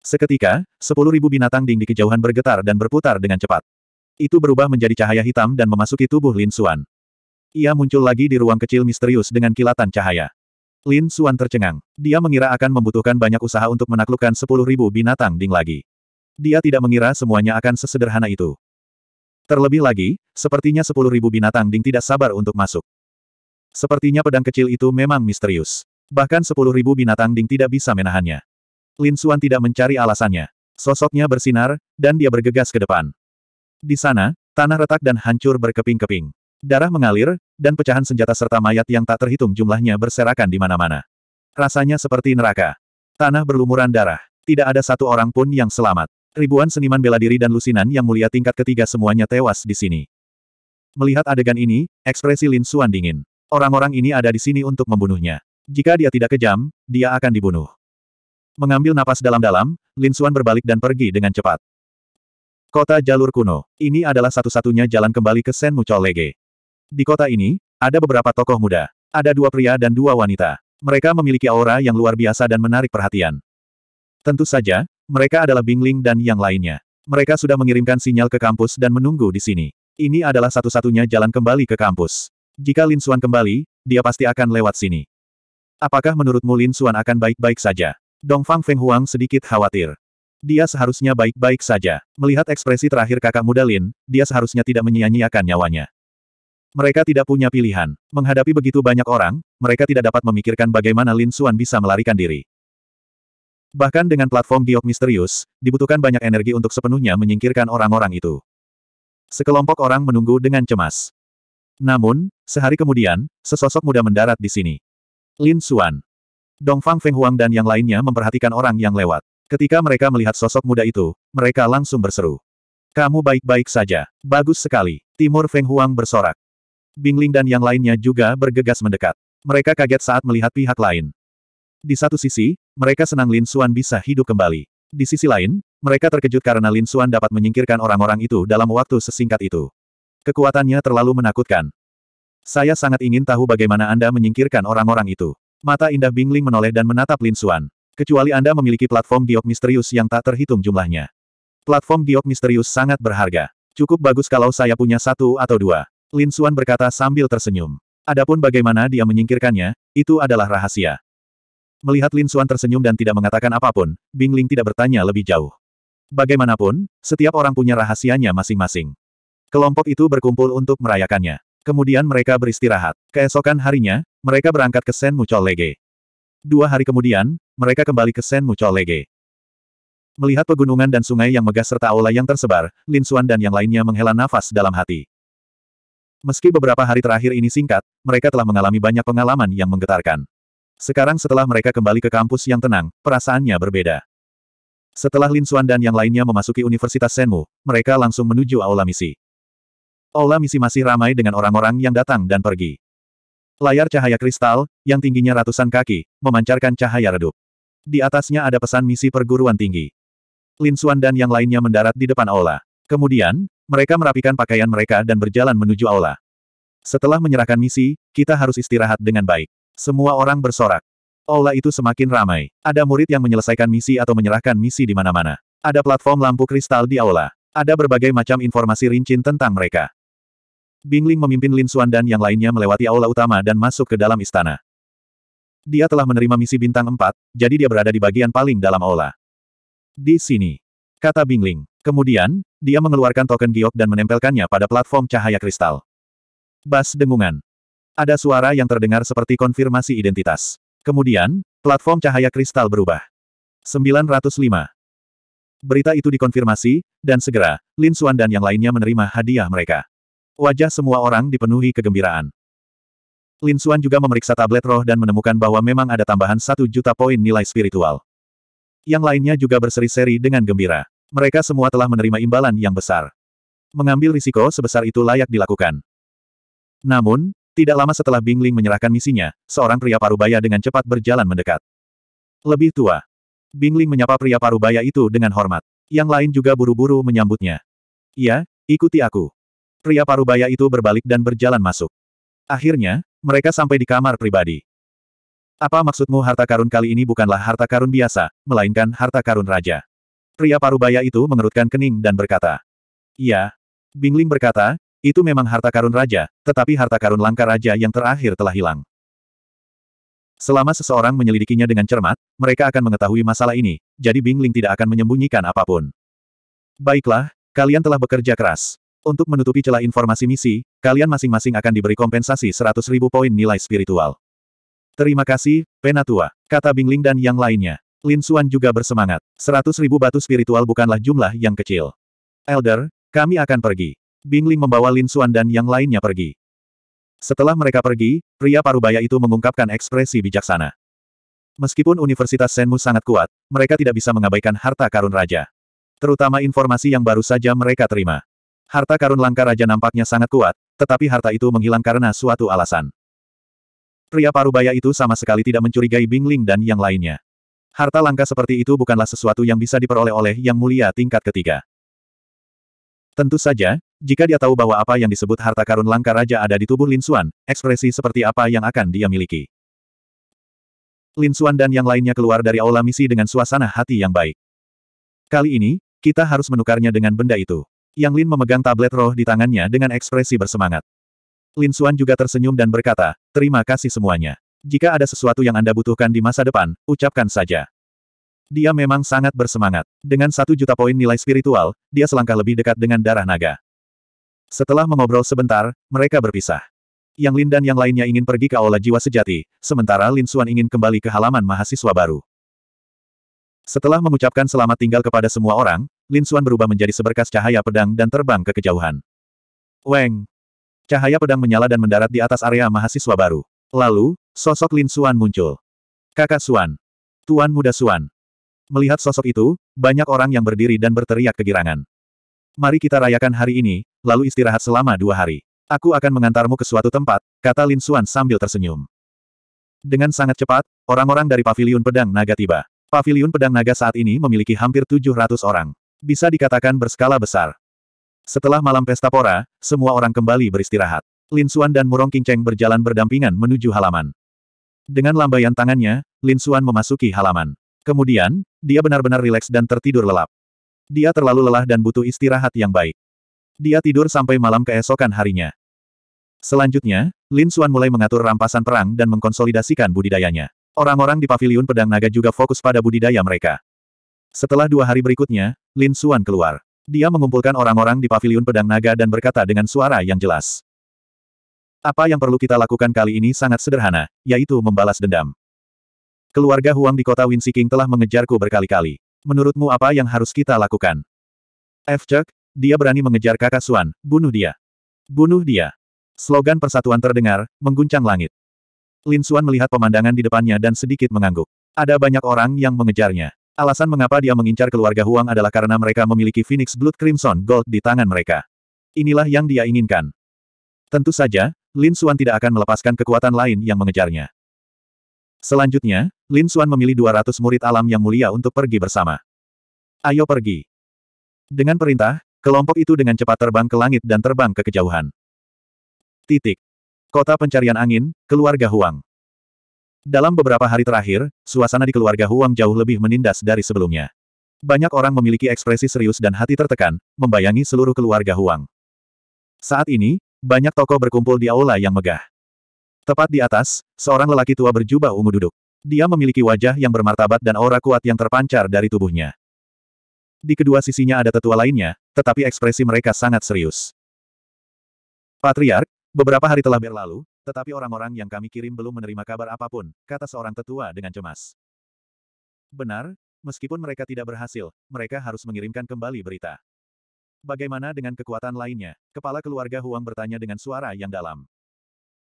Seketika, sepuluh ribu binatang ding di kejauhan bergetar dan berputar dengan cepat. Itu berubah menjadi cahaya hitam dan memasuki tubuh Lin Xuan. Ia muncul lagi di ruang kecil misterius dengan kilatan cahaya. Lin Suan tercengang. Dia mengira akan membutuhkan banyak usaha untuk menaklukkan sepuluh ribu binatang ding lagi. Dia tidak mengira semuanya akan sesederhana itu. Terlebih lagi, sepertinya sepuluh ribu binatang ding tidak sabar untuk masuk. Sepertinya pedang kecil itu memang misterius. Bahkan sepuluh ribu binatang ding tidak bisa menahannya. Lin Suan tidak mencari alasannya. Sosoknya bersinar, dan dia bergegas ke depan. Di sana, tanah retak dan hancur berkeping-keping. Darah mengalir, dan pecahan senjata serta mayat yang tak terhitung jumlahnya berserakan di mana-mana. Rasanya seperti neraka. Tanah berlumuran darah. Tidak ada satu orang pun yang selamat. Ribuan seniman bela diri dan lusinan yang mulia tingkat ketiga semuanya tewas di sini. Melihat adegan ini, ekspresi Lin Suan dingin. Orang-orang ini ada di sini untuk membunuhnya. Jika dia tidak kejam, dia akan dibunuh. Mengambil napas dalam-dalam, Lin Suan berbalik dan pergi dengan cepat. Kota Jalur Kuno. Ini adalah satu-satunya jalan kembali ke Mucho Lege. Di kota ini, ada beberapa tokoh muda. Ada dua pria dan dua wanita. Mereka memiliki aura yang luar biasa dan menarik perhatian. Tentu saja, mereka adalah Bingling dan yang lainnya. Mereka sudah mengirimkan sinyal ke kampus dan menunggu di sini. Ini adalah satu-satunya jalan kembali ke kampus. Jika Lin Xuan kembali, dia pasti akan lewat sini. Apakah menurutmu Lin Xuan akan baik-baik saja? Dongfang Feng Huang sedikit khawatir. Dia seharusnya baik-baik saja. Melihat ekspresi terakhir kakak muda Lin, dia seharusnya tidak menyia-nyiakan nyawanya. Mereka tidak punya pilihan. Menghadapi begitu banyak orang, mereka tidak dapat memikirkan bagaimana Lin Xuan bisa melarikan diri. Bahkan dengan platform giok misterius, dibutuhkan banyak energi untuk sepenuhnya menyingkirkan orang-orang itu. Sekelompok orang menunggu dengan cemas. Namun, sehari kemudian, sesosok muda mendarat di sini. Lin Xuan. Dongfang Huang dan yang lainnya memperhatikan orang yang lewat. Ketika mereka melihat sosok muda itu, mereka langsung berseru. Kamu baik-baik saja. Bagus sekali. Timur Feng Huang bersorak. Bingling dan yang lainnya juga bergegas mendekat. Mereka kaget saat melihat pihak lain. Di satu sisi, mereka senang Lin Xuan bisa hidup kembali. Di sisi lain, mereka terkejut karena Lin Xuan dapat menyingkirkan orang-orang itu dalam waktu sesingkat itu. Kekuatannya terlalu menakutkan. Saya sangat ingin tahu bagaimana Anda menyingkirkan orang-orang itu. Mata indah Bingling menoleh dan menatap Lin Xuan. Kecuali Anda memiliki platform giok misterius yang tak terhitung jumlahnya. Platform giok misterius sangat berharga. Cukup bagus kalau saya punya satu atau dua. Lin Suan berkata sambil tersenyum. Adapun bagaimana dia menyingkirkannya, itu adalah rahasia. Melihat Lin Suan tersenyum dan tidak mengatakan apapun, Bing Ling tidak bertanya lebih jauh. Bagaimanapun, setiap orang punya rahasianya masing-masing. Kelompok itu berkumpul untuk merayakannya. Kemudian mereka beristirahat. Keesokan harinya, mereka berangkat ke Sen Mucol Lege. Dua hari kemudian, mereka kembali ke Sen Mucol Lege. Melihat pegunungan dan sungai yang megah serta aula yang tersebar, Lin Suan dan yang lainnya menghela nafas dalam hati. Meski beberapa hari terakhir ini singkat, mereka telah mengalami banyak pengalaman yang menggetarkan. Sekarang setelah mereka kembali ke kampus yang tenang, perasaannya berbeda. Setelah Lin Xuan dan yang lainnya memasuki Universitas Senmu, mereka langsung menuju aula misi. Aula misi masih ramai dengan orang-orang yang datang dan pergi. Layar cahaya kristal, yang tingginya ratusan kaki, memancarkan cahaya redup. Di atasnya ada pesan misi perguruan tinggi. Lin Xuan dan yang lainnya mendarat di depan aula. Kemudian, mereka merapikan pakaian mereka dan berjalan menuju aula. Setelah menyerahkan misi, kita harus istirahat dengan baik. Semua orang bersorak. Aula itu semakin ramai. Ada murid yang menyelesaikan misi atau menyerahkan misi di mana-mana. Ada platform lampu kristal di aula. Ada berbagai macam informasi rincin tentang mereka. Bingling memimpin Lin Xuan dan yang lainnya melewati aula utama dan masuk ke dalam istana. Dia telah menerima misi bintang 4, jadi dia berada di bagian paling dalam aula. Di sini. Kata Bingling. Kemudian, dia mengeluarkan token giok dan menempelkannya pada platform cahaya kristal. Bas dengungan. Ada suara yang terdengar seperti konfirmasi identitas. Kemudian, platform cahaya kristal berubah. 905. Berita itu dikonfirmasi, dan segera, Lin Xuan dan yang lainnya menerima hadiah mereka. Wajah semua orang dipenuhi kegembiraan. Lin Xuan juga memeriksa tablet roh dan menemukan bahwa memang ada tambahan satu juta poin nilai spiritual. Yang lainnya juga berseri-seri dengan gembira. Mereka semua telah menerima imbalan yang besar. Mengambil risiko sebesar itu layak dilakukan. Namun, tidak lama setelah Bingling menyerahkan misinya, seorang pria parubaya dengan cepat berjalan mendekat. Lebih tua. Bingling menyapa pria parubaya itu dengan hormat. Yang lain juga buru-buru menyambutnya. Iya, ikuti aku. Pria parubaya itu berbalik dan berjalan masuk. Akhirnya, mereka sampai di kamar pribadi. Apa maksudmu harta karun kali ini bukanlah harta karun biasa, melainkan harta karun raja. Pria parubaya itu mengerutkan kening dan berkata. Iya. Bingling berkata, itu memang harta karun raja, tetapi harta karun langka raja yang terakhir telah hilang. Selama seseorang menyelidikinya dengan cermat, mereka akan mengetahui masalah ini, jadi Bingling tidak akan menyembunyikan apapun. Baiklah, kalian telah bekerja keras. Untuk menutupi celah informasi misi, kalian masing-masing akan diberi kompensasi 100.000 poin nilai spiritual. Terima kasih, Penatua, kata Bingling dan yang lainnya. Lin Suan juga bersemangat. Seratus ribu batu spiritual bukanlah jumlah yang kecil. Elder, kami akan pergi. Bing Ling membawa Lin Suan dan yang lainnya pergi. Setelah mereka pergi, pria parubaya itu mengungkapkan ekspresi bijaksana. Meskipun Universitas Senmu sangat kuat, mereka tidak bisa mengabaikan harta karun raja. Terutama informasi yang baru saja mereka terima. Harta karun langka raja nampaknya sangat kuat, tetapi harta itu menghilang karena suatu alasan. Pria parubaya itu sama sekali tidak mencurigai Bingling dan yang lainnya. Harta langka seperti itu bukanlah sesuatu yang bisa diperoleh oleh Yang Mulia tingkat ketiga. Tentu saja, jika dia tahu bahwa apa yang disebut harta karun langka raja ada di tubuh Lin Xuan, ekspresi seperti apa yang akan dia miliki. Lin Xuan dan yang lainnya keluar dari aula misi dengan suasana hati yang baik. Kali ini, kita harus menukarnya dengan benda itu. Yang Lin memegang tablet roh di tangannya dengan ekspresi bersemangat. Lin Xuan juga tersenyum dan berkata, terima kasih semuanya. Jika ada sesuatu yang Anda butuhkan di masa depan, ucapkan saja. Dia memang sangat bersemangat. Dengan satu juta poin nilai spiritual, dia selangkah lebih dekat dengan darah naga. Setelah mengobrol sebentar, mereka berpisah. Yang Lin dan yang lainnya ingin pergi ke Aula Jiwa Sejati, sementara Lin Xuan ingin kembali ke halaman mahasiswa baru. Setelah mengucapkan selamat tinggal kepada semua orang, Lin Xuan berubah menjadi seberkas cahaya pedang dan terbang ke kejauhan. Weng! Cahaya pedang menyala dan mendarat di atas area mahasiswa baru. Lalu, sosok Lin Suan muncul. Kakak Suan. Tuan muda Suan. Melihat sosok itu, banyak orang yang berdiri dan berteriak kegirangan. Mari kita rayakan hari ini, lalu istirahat selama dua hari. Aku akan mengantarmu ke suatu tempat, kata Lin Suan sambil tersenyum. Dengan sangat cepat, orang-orang dari Paviliun Pedang Naga tiba. Paviliun Pedang Naga saat ini memiliki hampir 700 orang. Bisa dikatakan berskala besar. Setelah malam pesta pora, semua orang kembali beristirahat. Lin Suan dan Murong Qingcheng berjalan berdampingan menuju halaman. Dengan lambaian tangannya, Lin Suan memasuki halaman. Kemudian, dia benar-benar rileks dan tertidur lelap. Dia terlalu lelah dan butuh istirahat yang baik. Dia tidur sampai malam keesokan harinya. Selanjutnya, Lin Suan mulai mengatur rampasan perang dan mengkonsolidasikan budidayanya. Orang-orang di paviliun pedang naga juga fokus pada budidaya mereka. Setelah dua hari berikutnya, Lin Suan keluar. Dia mengumpulkan orang-orang di paviliun pedang naga dan berkata dengan suara yang jelas. Apa yang perlu kita lakukan kali ini sangat sederhana, yaitu membalas dendam. Keluarga Huang di kota Winsiking telah mengejarku berkali-kali. Menurutmu apa yang harus kita lakukan? F. Chuck, dia berani mengejar kakak Suan, bunuh dia. Bunuh dia. Slogan persatuan terdengar, mengguncang langit. Lin Suan melihat pemandangan di depannya dan sedikit mengangguk. Ada banyak orang yang mengejarnya. Alasan mengapa dia mengincar keluarga Huang adalah karena mereka memiliki Phoenix Blood Crimson Gold di tangan mereka. Inilah yang dia inginkan. Tentu saja, Lin Xuan tidak akan melepaskan kekuatan lain yang mengejarnya. Selanjutnya, Lin Xuan memilih 200 murid alam yang mulia untuk pergi bersama. Ayo pergi. Dengan perintah, kelompok itu dengan cepat terbang ke langit dan terbang ke kejauhan. Titik. Kota pencarian angin, keluarga Huang. Dalam beberapa hari terakhir, suasana di keluarga Huang jauh lebih menindas dari sebelumnya. Banyak orang memiliki ekspresi serius dan hati tertekan, membayangi seluruh keluarga Huang. Saat ini, banyak tokoh berkumpul di aula yang megah. Tepat di atas, seorang lelaki tua berjubah ungu duduk. Dia memiliki wajah yang bermartabat dan aura kuat yang terpancar dari tubuhnya. Di kedua sisinya ada tetua lainnya, tetapi ekspresi mereka sangat serius. Patriark, beberapa hari telah berlalu, tetapi orang-orang yang kami kirim belum menerima kabar apapun, kata seorang tetua dengan cemas. Benar, meskipun mereka tidak berhasil, mereka harus mengirimkan kembali berita. Bagaimana dengan kekuatan lainnya? Kepala keluarga Huang bertanya dengan suara yang dalam.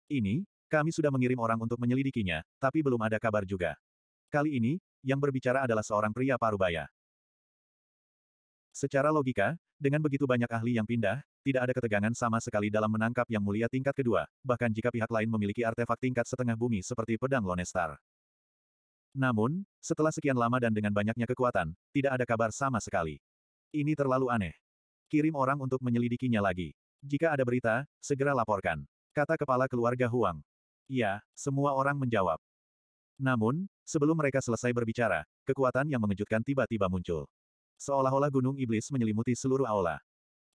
Ini, kami sudah mengirim orang untuk menyelidikinya, tapi belum ada kabar juga. Kali ini, yang berbicara adalah seorang pria parubaya. Secara logika, dengan begitu banyak ahli yang pindah, tidak ada ketegangan sama sekali dalam menangkap yang mulia tingkat kedua, bahkan jika pihak lain memiliki artefak tingkat setengah bumi seperti pedang Lonestar. Namun, setelah sekian lama dan dengan banyaknya kekuatan, tidak ada kabar sama sekali. Ini terlalu aneh. Kirim orang untuk menyelidikinya lagi. Jika ada berita, segera laporkan. Kata kepala keluarga Huang. "Ya," semua orang menjawab. Namun, sebelum mereka selesai berbicara, kekuatan yang mengejutkan tiba-tiba muncul. Seolah-olah gunung iblis menyelimuti seluruh aula.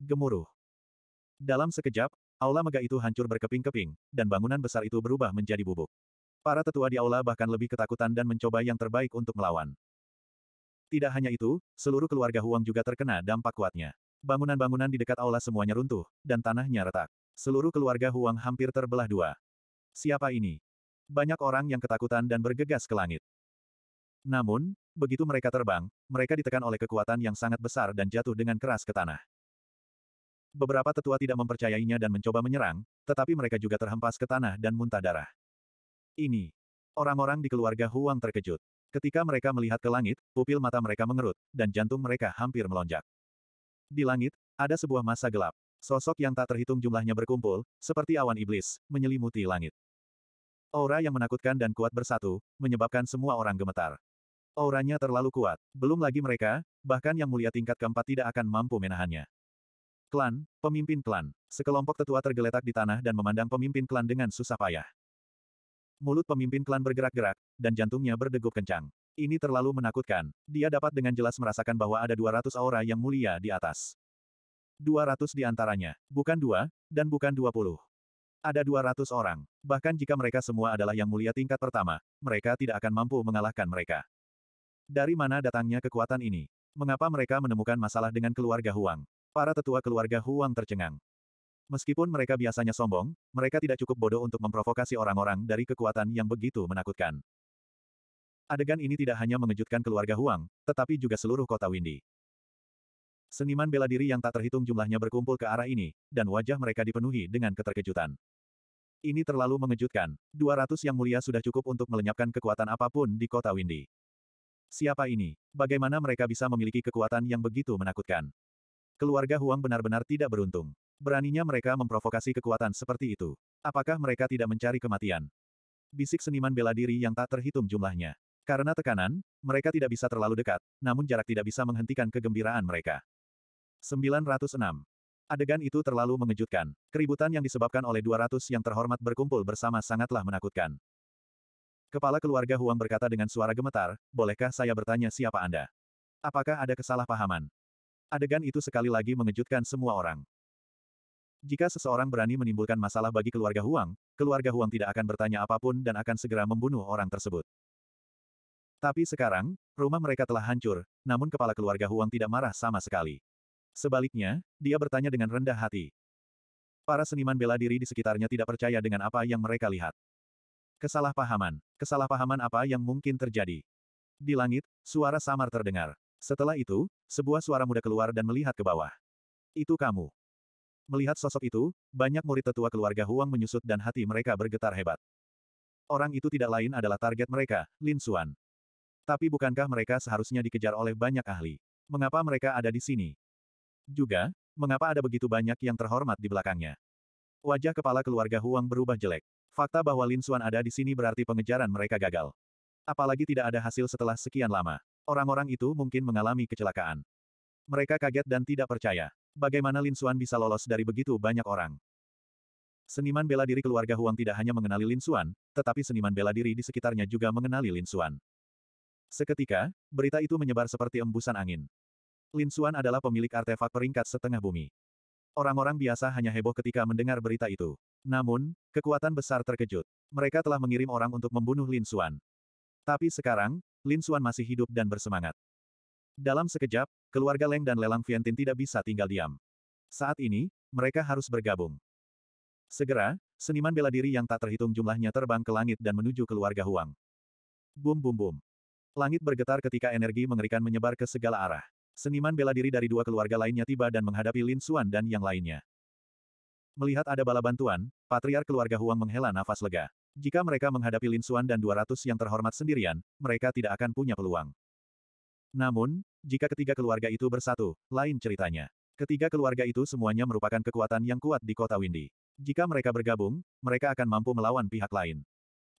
Gemuruh. Dalam sekejap, aula mega itu hancur berkeping-keping, dan bangunan besar itu berubah menjadi bubuk. Para tetua di aula bahkan lebih ketakutan dan mencoba yang terbaik untuk melawan. Tidak hanya itu, seluruh keluarga Huang juga terkena dampak kuatnya. Bangunan-bangunan di dekat aula semuanya runtuh, dan tanahnya retak. Seluruh keluarga Huang hampir terbelah dua. Siapa ini? Banyak orang yang ketakutan dan bergegas ke langit. Namun, begitu mereka terbang, mereka ditekan oleh kekuatan yang sangat besar dan jatuh dengan keras ke tanah. Beberapa tetua tidak mempercayainya dan mencoba menyerang, tetapi mereka juga terhempas ke tanah dan muntah darah. Ini. Orang-orang di keluarga Huang terkejut. Ketika mereka melihat ke langit, pupil mata mereka mengerut, dan jantung mereka hampir melonjak. Di langit, ada sebuah masa gelap. Sosok yang tak terhitung jumlahnya berkumpul, seperti awan iblis, menyelimuti langit. Aura yang menakutkan dan kuat bersatu, menyebabkan semua orang gemetar. Auranya terlalu kuat, belum lagi mereka, bahkan yang mulia tingkat keempat tidak akan mampu menahannya. Klan, pemimpin klan, sekelompok tetua tergeletak di tanah dan memandang pemimpin klan dengan susah payah. Mulut pemimpin klan bergerak-gerak, dan jantungnya berdegup kencang. Ini terlalu menakutkan. Dia dapat dengan jelas merasakan bahwa ada 200 aura yang mulia di atas. 200 di antaranya, bukan dua, dan bukan 20. Ada 200 orang. Bahkan jika mereka semua adalah yang mulia tingkat pertama, mereka tidak akan mampu mengalahkan mereka. Dari mana datangnya kekuatan ini? Mengapa mereka menemukan masalah dengan keluarga Huang? Para tetua keluarga Huang tercengang. Meskipun mereka biasanya sombong, mereka tidak cukup bodoh untuk memprovokasi orang-orang dari kekuatan yang begitu menakutkan. Adegan ini tidak hanya mengejutkan keluarga Huang, tetapi juga seluruh kota Windy. Seniman bela diri yang tak terhitung jumlahnya berkumpul ke arah ini, dan wajah mereka dipenuhi dengan keterkejutan. Ini terlalu mengejutkan. 200 yang mulia sudah cukup untuk melenyapkan kekuatan apapun di kota Windy. Siapa ini? Bagaimana mereka bisa memiliki kekuatan yang begitu menakutkan? Keluarga Huang benar-benar tidak beruntung. Beraninya mereka memprovokasi kekuatan seperti itu. Apakah mereka tidak mencari kematian? Bisik seniman bela diri yang tak terhitung jumlahnya. Karena tekanan, mereka tidak bisa terlalu dekat, namun jarak tidak bisa menghentikan kegembiraan mereka. 906. Adegan itu terlalu mengejutkan. Keributan yang disebabkan oleh 200 yang terhormat berkumpul bersama sangatlah menakutkan. Kepala keluarga Huang berkata dengan suara gemetar, bolehkah saya bertanya siapa Anda? Apakah ada kesalahpahaman? Adegan itu sekali lagi mengejutkan semua orang. Jika seseorang berani menimbulkan masalah bagi keluarga Huang, keluarga Huang tidak akan bertanya apapun dan akan segera membunuh orang tersebut. Tapi sekarang, rumah mereka telah hancur, namun kepala keluarga Huang tidak marah sama sekali. Sebaliknya, dia bertanya dengan rendah hati. Para seniman bela diri di sekitarnya tidak percaya dengan apa yang mereka lihat. Kesalahpahaman. Kesalahpahaman apa yang mungkin terjadi? Di langit, suara samar terdengar. Setelah itu, sebuah suara muda keluar dan melihat ke bawah. Itu kamu. Melihat sosok itu, banyak murid tetua keluarga Huang menyusut dan hati mereka bergetar hebat. Orang itu tidak lain adalah target mereka, Lin Xuan. Tapi bukankah mereka seharusnya dikejar oleh banyak ahli? Mengapa mereka ada di sini? Juga, mengapa ada begitu banyak yang terhormat di belakangnya? Wajah kepala keluarga Huang berubah jelek. Fakta bahwa Lin Xuan ada di sini berarti pengejaran mereka gagal. Apalagi tidak ada hasil setelah sekian lama. Orang-orang itu mungkin mengalami kecelakaan. Mereka kaget dan tidak percaya. Bagaimana Lin Xuan bisa lolos dari begitu banyak orang? Seniman bela diri keluarga Huang tidak hanya mengenali Lin Xuan, tetapi seniman bela diri di sekitarnya juga mengenali Lin Xuan. Seketika, berita itu menyebar seperti embusan angin. Lin Xuan adalah pemilik artefak peringkat setengah bumi. Orang-orang biasa hanya heboh ketika mendengar berita itu. Namun, kekuatan besar terkejut. Mereka telah mengirim orang untuk membunuh Lin Xuan. Tapi sekarang, Lin Xuan masih hidup dan bersemangat. Dalam sekejap, keluarga Leng dan Lelang Vientin tidak bisa tinggal diam. Saat ini, mereka harus bergabung. Segera, seniman bela diri yang tak terhitung jumlahnya terbang ke langit dan menuju keluarga Huang. Bum bum bum. Langit bergetar ketika energi mengerikan menyebar ke segala arah. Seniman bela diri dari dua keluarga lainnya tiba dan menghadapi Lin Xuan dan yang lainnya. Melihat ada bala bantuan, patriar keluarga Huang menghela nafas lega. Jika mereka menghadapi Lin Xuan dan 200 yang terhormat sendirian, mereka tidak akan punya peluang. Namun, jika ketiga keluarga itu bersatu, lain ceritanya. Ketiga keluarga itu semuanya merupakan kekuatan yang kuat di kota Windy. Jika mereka bergabung, mereka akan mampu melawan pihak lain.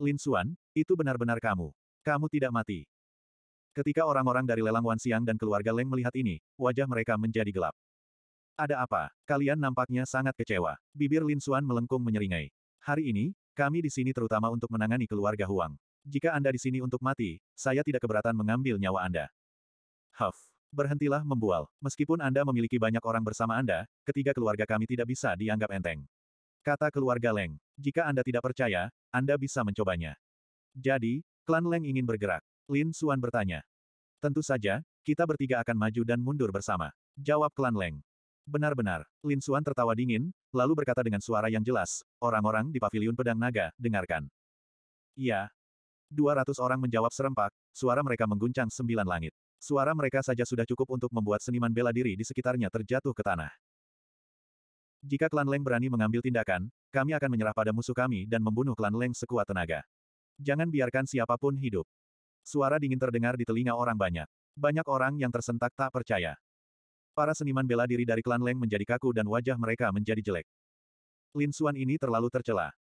Lin Xuan, itu benar-benar kamu. Kamu tidak mati. Ketika orang-orang dari lelang Wan dan keluarga Leng melihat ini, wajah mereka menjadi gelap. Ada apa? Kalian nampaknya sangat kecewa. Bibir Lin Xuan melengkung menyeringai. Hari ini, kami di sini terutama untuk menangani keluarga Huang. Jika Anda di sini untuk mati, saya tidak keberatan mengambil nyawa Anda. Huff. Berhentilah membual. Meskipun Anda memiliki banyak orang bersama Anda, ketiga keluarga kami tidak bisa dianggap enteng. Kata keluarga Leng. Jika Anda tidak percaya, Anda bisa mencobanya. Jadi, klan Leng ingin bergerak. Lin Suan bertanya. Tentu saja, kita bertiga akan maju dan mundur bersama. Jawab klan Leng. Benar-benar, Lin Suan tertawa dingin, lalu berkata dengan suara yang jelas, orang-orang di paviliun pedang naga, dengarkan. Iya. 200 orang menjawab serempak, suara mereka mengguncang sembilan langit. Suara mereka saja sudah cukup untuk membuat seniman bela diri di sekitarnya terjatuh ke tanah. Jika klan Leng berani mengambil tindakan, kami akan menyerah pada musuh kami dan membunuh klan Leng sekuat tenaga. Jangan biarkan siapapun hidup. Suara dingin terdengar di telinga orang banyak. Banyak orang yang tersentak tak percaya. Para seniman bela diri dari klan Leng menjadi kaku dan wajah mereka menjadi jelek. Lin Xuan ini terlalu tercela.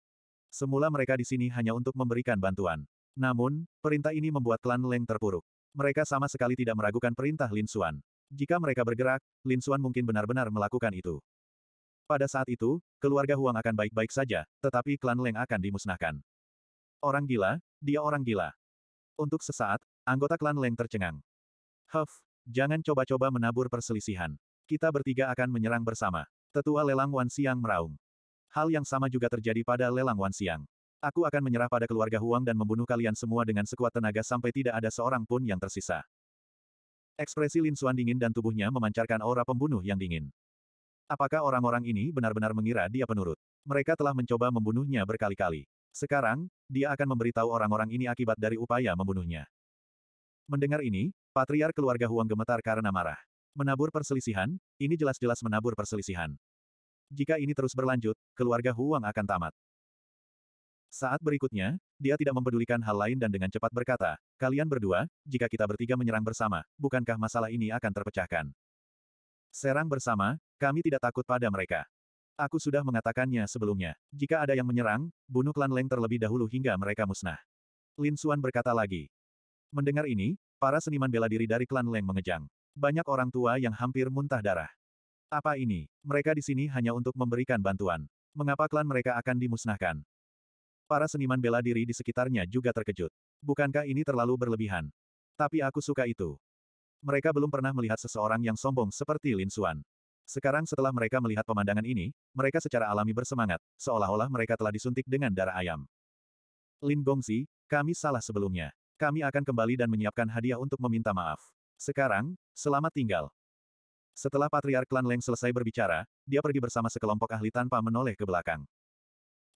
Semula mereka di sini hanya untuk memberikan bantuan. Namun, perintah ini membuat klan Leng terpuruk. Mereka sama sekali tidak meragukan perintah Lin Xuan. Jika mereka bergerak, Lin Xuan mungkin benar-benar melakukan itu. Pada saat itu, keluarga Huang akan baik-baik saja, tetapi klan Leng akan dimusnahkan. Orang gila, dia orang gila. Untuk sesaat, anggota klan Leng tercengang. Huff, jangan coba-coba menabur perselisihan. Kita bertiga akan menyerang bersama. Tetua lelang Wan Siang meraung. Hal yang sama juga terjadi pada lelang Wan Siang. Aku akan menyerah pada keluarga Huang dan membunuh kalian semua dengan sekuat tenaga sampai tidak ada seorang pun yang tersisa. Ekspresi Lin Suan dingin dan tubuhnya memancarkan aura pembunuh yang dingin. Apakah orang-orang ini benar-benar mengira dia penurut? Mereka telah mencoba membunuhnya berkali-kali. Sekarang, dia akan memberitahu orang-orang ini akibat dari upaya membunuhnya. Mendengar ini, patriar keluarga Huang gemetar karena marah. Menabur perselisihan, ini jelas-jelas menabur perselisihan. Jika ini terus berlanjut, keluarga Huang akan tamat. Saat berikutnya, dia tidak mempedulikan hal lain dan dengan cepat berkata, kalian berdua, jika kita bertiga menyerang bersama, bukankah masalah ini akan terpecahkan? Serang bersama, kami tidak takut pada mereka. Aku sudah mengatakannya sebelumnya. Jika ada yang menyerang, bunuh klan Leng terlebih dahulu hingga mereka musnah. Lin Xuan berkata lagi. Mendengar ini, para seniman bela diri dari klan Leng mengejang. Banyak orang tua yang hampir muntah darah. Apa ini? Mereka di sini hanya untuk memberikan bantuan. Mengapa klan mereka akan dimusnahkan? Para seniman bela diri di sekitarnya juga terkejut. Bukankah ini terlalu berlebihan? Tapi aku suka itu. Mereka belum pernah melihat seseorang yang sombong seperti Lin Xuan. Sekarang setelah mereka melihat pemandangan ini, mereka secara alami bersemangat, seolah-olah mereka telah disuntik dengan darah ayam. Lin Gongzi, kami salah sebelumnya. Kami akan kembali dan menyiapkan hadiah untuk meminta maaf. Sekarang, selamat tinggal. Setelah Patriark Klan Leng selesai berbicara, dia pergi bersama sekelompok ahli tanpa menoleh ke belakang.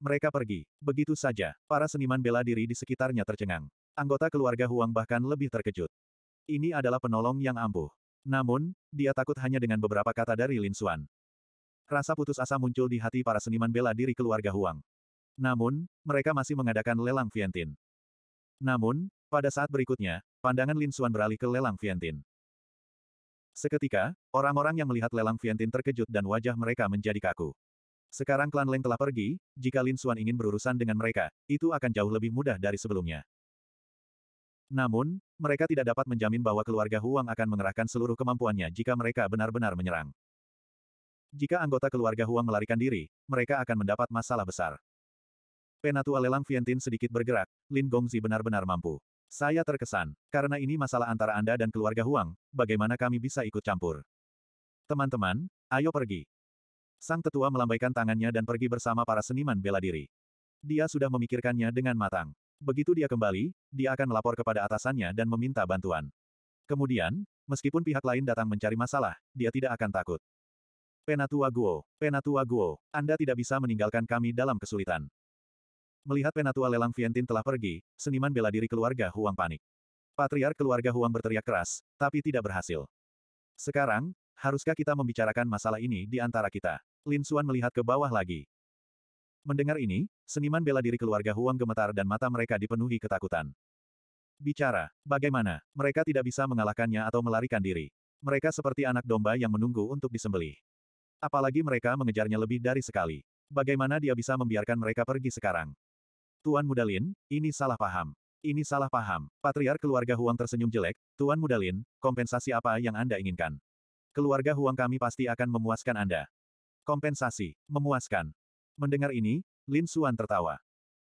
Mereka pergi. Begitu saja, para seniman bela diri di sekitarnya tercengang. Anggota keluarga Huang bahkan lebih terkejut. Ini adalah penolong yang ampuh. Namun, dia takut hanya dengan beberapa kata dari Lin Xuan. Rasa putus asa muncul di hati para seniman bela diri keluarga Huang. Namun, mereka masih mengadakan lelang Vientin. Namun, pada saat berikutnya, pandangan Lin Xuan beralih ke lelang Vientin. Seketika, orang-orang yang melihat lelang Vientin terkejut dan wajah mereka menjadi kaku. Sekarang klan Leng telah pergi, jika Lin Xuan ingin berurusan dengan mereka, itu akan jauh lebih mudah dari sebelumnya. Namun, mereka tidak dapat menjamin bahwa keluarga Huang akan mengerahkan seluruh kemampuannya jika mereka benar-benar menyerang. Jika anggota keluarga Huang melarikan diri, mereka akan mendapat masalah besar. Penatua lelang Vientin sedikit bergerak, Lin Gongzi benar-benar mampu. Saya terkesan, karena ini masalah antara Anda dan keluarga Huang, bagaimana kami bisa ikut campur? Teman-teman, ayo pergi. Sang tetua melambaikan tangannya dan pergi bersama para seniman bela diri. Dia sudah memikirkannya dengan matang. Begitu dia kembali, dia akan melapor kepada atasannya dan meminta bantuan. Kemudian, meskipun pihak lain datang mencari masalah, dia tidak akan takut. Penatua Guo, Penatua Guo, Anda tidak bisa meninggalkan kami dalam kesulitan. Melihat Penatua Lelang Vientin telah pergi, seniman bela diri keluarga Huang panik. Patriark keluarga Huang berteriak keras, tapi tidak berhasil. Sekarang, haruskah kita membicarakan masalah ini di antara kita? Lin Suan melihat ke bawah lagi. Mendengar ini, seniman bela diri keluarga Huang gemetar dan mata mereka dipenuhi ketakutan. Bicara, bagaimana? Mereka tidak bisa mengalahkannya atau melarikan diri. Mereka seperti anak domba yang menunggu untuk disembelih. Apalagi mereka mengejarnya lebih dari sekali. Bagaimana dia bisa membiarkan mereka pergi sekarang? Tuan Mudalin, ini salah paham. Ini salah paham. Patriar keluarga Huang tersenyum jelek, Tuan Mudalin, kompensasi apa yang Anda inginkan? Keluarga Huang kami pasti akan memuaskan Anda. Kompensasi, memuaskan. Mendengar ini, Lin Xuan tertawa.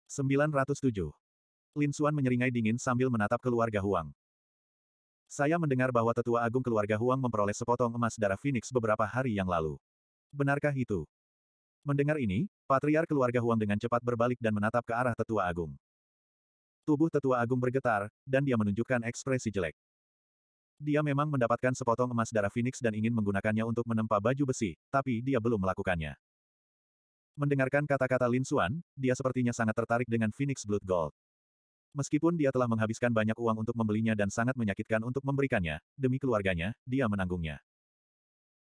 907. Lin Xuan menyeringai dingin sambil menatap keluarga Huang. Saya mendengar bahwa tetua agung keluarga Huang memperoleh sepotong emas darah Phoenix beberapa hari yang lalu. Benarkah itu? Mendengar ini, patriar keluarga Huang dengan cepat berbalik dan menatap ke arah tetua agung. Tubuh tetua agung bergetar, dan dia menunjukkan ekspresi jelek. Dia memang mendapatkan sepotong emas darah Phoenix dan ingin menggunakannya untuk menempa baju besi, tapi dia belum melakukannya. Mendengarkan kata-kata Lin Xuan, dia sepertinya sangat tertarik dengan Phoenix Blood Gold. Meskipun dia telah menghabiskan banyak uang untuk membelinya dan sangat menyakitkan untuk memberikannya, demi keluarganya, dia menanggungnya.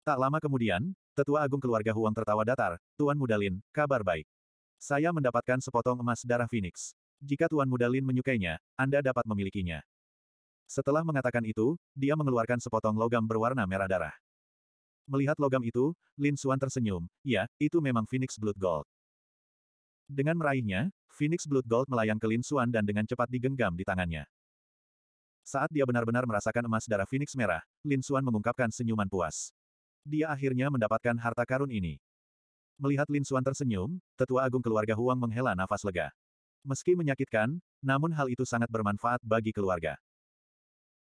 Tak lama kemudian, Tetua Agung Keluarga Huang tertawa datar, Tuan Mudalin, kabar baik. Saya mendapatkan sepotong emas darah Phoenix. Jika Tuan Mudalin menyukainya, Anda dapat memilikinya. Setelah mengatakan itu, dia mengeluarkan sepotong logam berwarna merah darah. Melihat logam itu, Lin Xuan tersenyum, ya, itu memang Phoenix Blood Gold. Dengan meraihnya, Phoenix Blood Gold melayang ke Lin Xuan dan dengan cepat digenggam di tangannya. Saat dia benar-benar merasakan emas darah Phoenix merah, Lin Xuan mengungkapkan senyuman puas. Dia akhirnya mendapatkan harta karun ini. Melihat Lin Xuan tersenyum, tetua agung keluarga Huang menghela nafas lega. Meski menyakitkan, namun hal itu sangat bermanfaat bagi keluarga.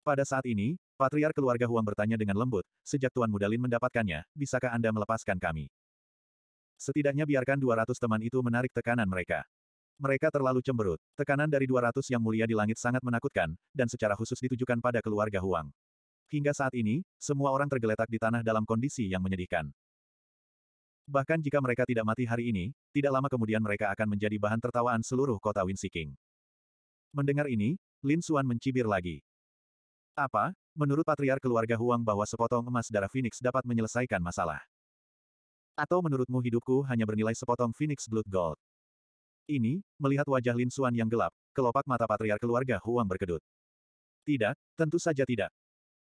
Pada saat ini, Patriar keluarga Huang bertanya dengan lembut, sejak Tuan Mudalin mendapatkannya, bisakah Anda melepaskan kami? Setidaknya biarkan 200 teman itu menarik tekanan mereka. Mereka terlalu cemberut. Tekanan dari 200 yang mulia di langit sangat menakutkan, dan secara khusus ditujukan pada keluarga Huang. Hingga saat ini, semua orang tergeletak di tanah dalam kondisi yang menyedihkan. Bahkan jika mereka tidak mati hari ini, tidak lama kemudian mereka akan menjadi bahan tertawaan seluruh kota Winsiking. Mendengar ini, Lin Xuan mencibir lagi. Apa, Menurut patriar keluarga Huang bahwa sepotong emas darah Phoenix dapat menyelesaikan masalah. Atau menurutmu hidupku hanya bernilai sepotong Phoenix Blood Gold? Ini, melihat wajah Lin Xuan yang gelap, kelopak mata patriar keluarga Huang berkedut. Tidak, tentu saja tidak.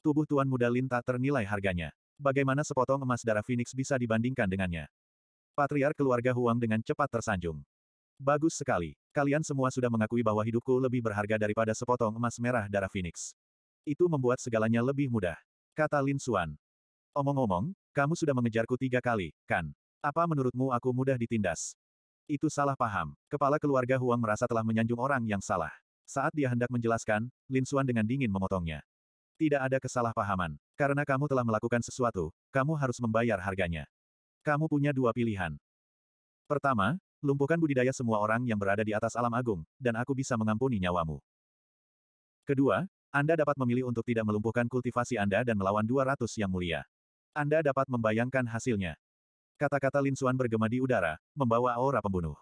Tubuh Tuan Muda Lin tak ternilai harganya. Bagaimana sepotong emas darah Phoenix bisa dibandingkan dengannya? Patriar keluarga Huang dengan cepat tersanjung. Bagus sekali. Kalian semua sudah mengakui bahwa hidupku lebih berharga daripada sepotong emas merah darah Phoenix. Itu membuat segalanya lebih mudah. Kata Lin Xuan. Omong-omong, kamu sudah mengejarku tiga kali, kan? Apa menurutmu aku mudah ditindas? Itu salah paham. Kepala keluarga Huang merasa telah menyanjung orang yang salah. Saat dia hendak menjelaskan, Lin Xuan dengan dingin memotongnya. Tidak ada kesalahpahaman. Karena kamu telah melakukan sesuatu, kamu harus membayar harganya. Kamu punya dua pilihan. Pertama, lumpuhkan budidaya semua orang yang berada di atas alam agung, dan aku bisa mengampuni nyawamu. Kedua, anda dapat memilih untuk tidak melumpuhkan kultivasi Anda dan melawan 200 yang mulia. Anda dapat membayangkan hasilnya. Kata-kata Lin Suan bergema di udara, membawa aura pembunuh.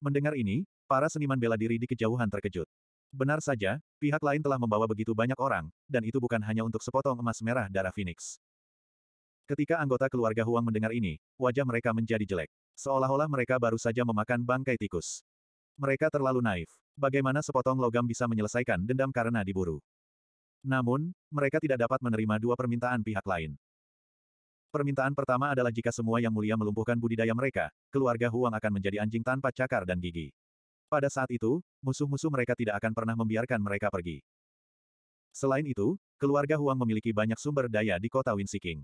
Mendengar ini, para seniman bela diri di kejauhan terkejut. Benar saja, pihak lain telah membawa begitu banyak orang, dan itu bukan hanya untuk sepotong emas merah darah Phoenix. Ketika anggota keluarga Huang mendengar ini, wajah mereka menjadi jelek. Seolah-olah mereka baru saja memakan bangkai tikus. Mereka terlalu naif. Bagaimana sepotong logam bisa menyelesaikan dendam karena diburu? Namun, mereka tidak dapat menerima dua permintaan pihak lain. Permintaan pertama adalah jika semua yang mulia melumpuhkan budidaya mereka, keluarga Huang akan menjadi anjing tanpa cakar dan gigi. Pada saat itu, musuh-musuh mereka tidak akan pernah membiarkan mereka pergi. Selain itu, keluarga Huang memiliki banyak sumber daya di kota Winsiking.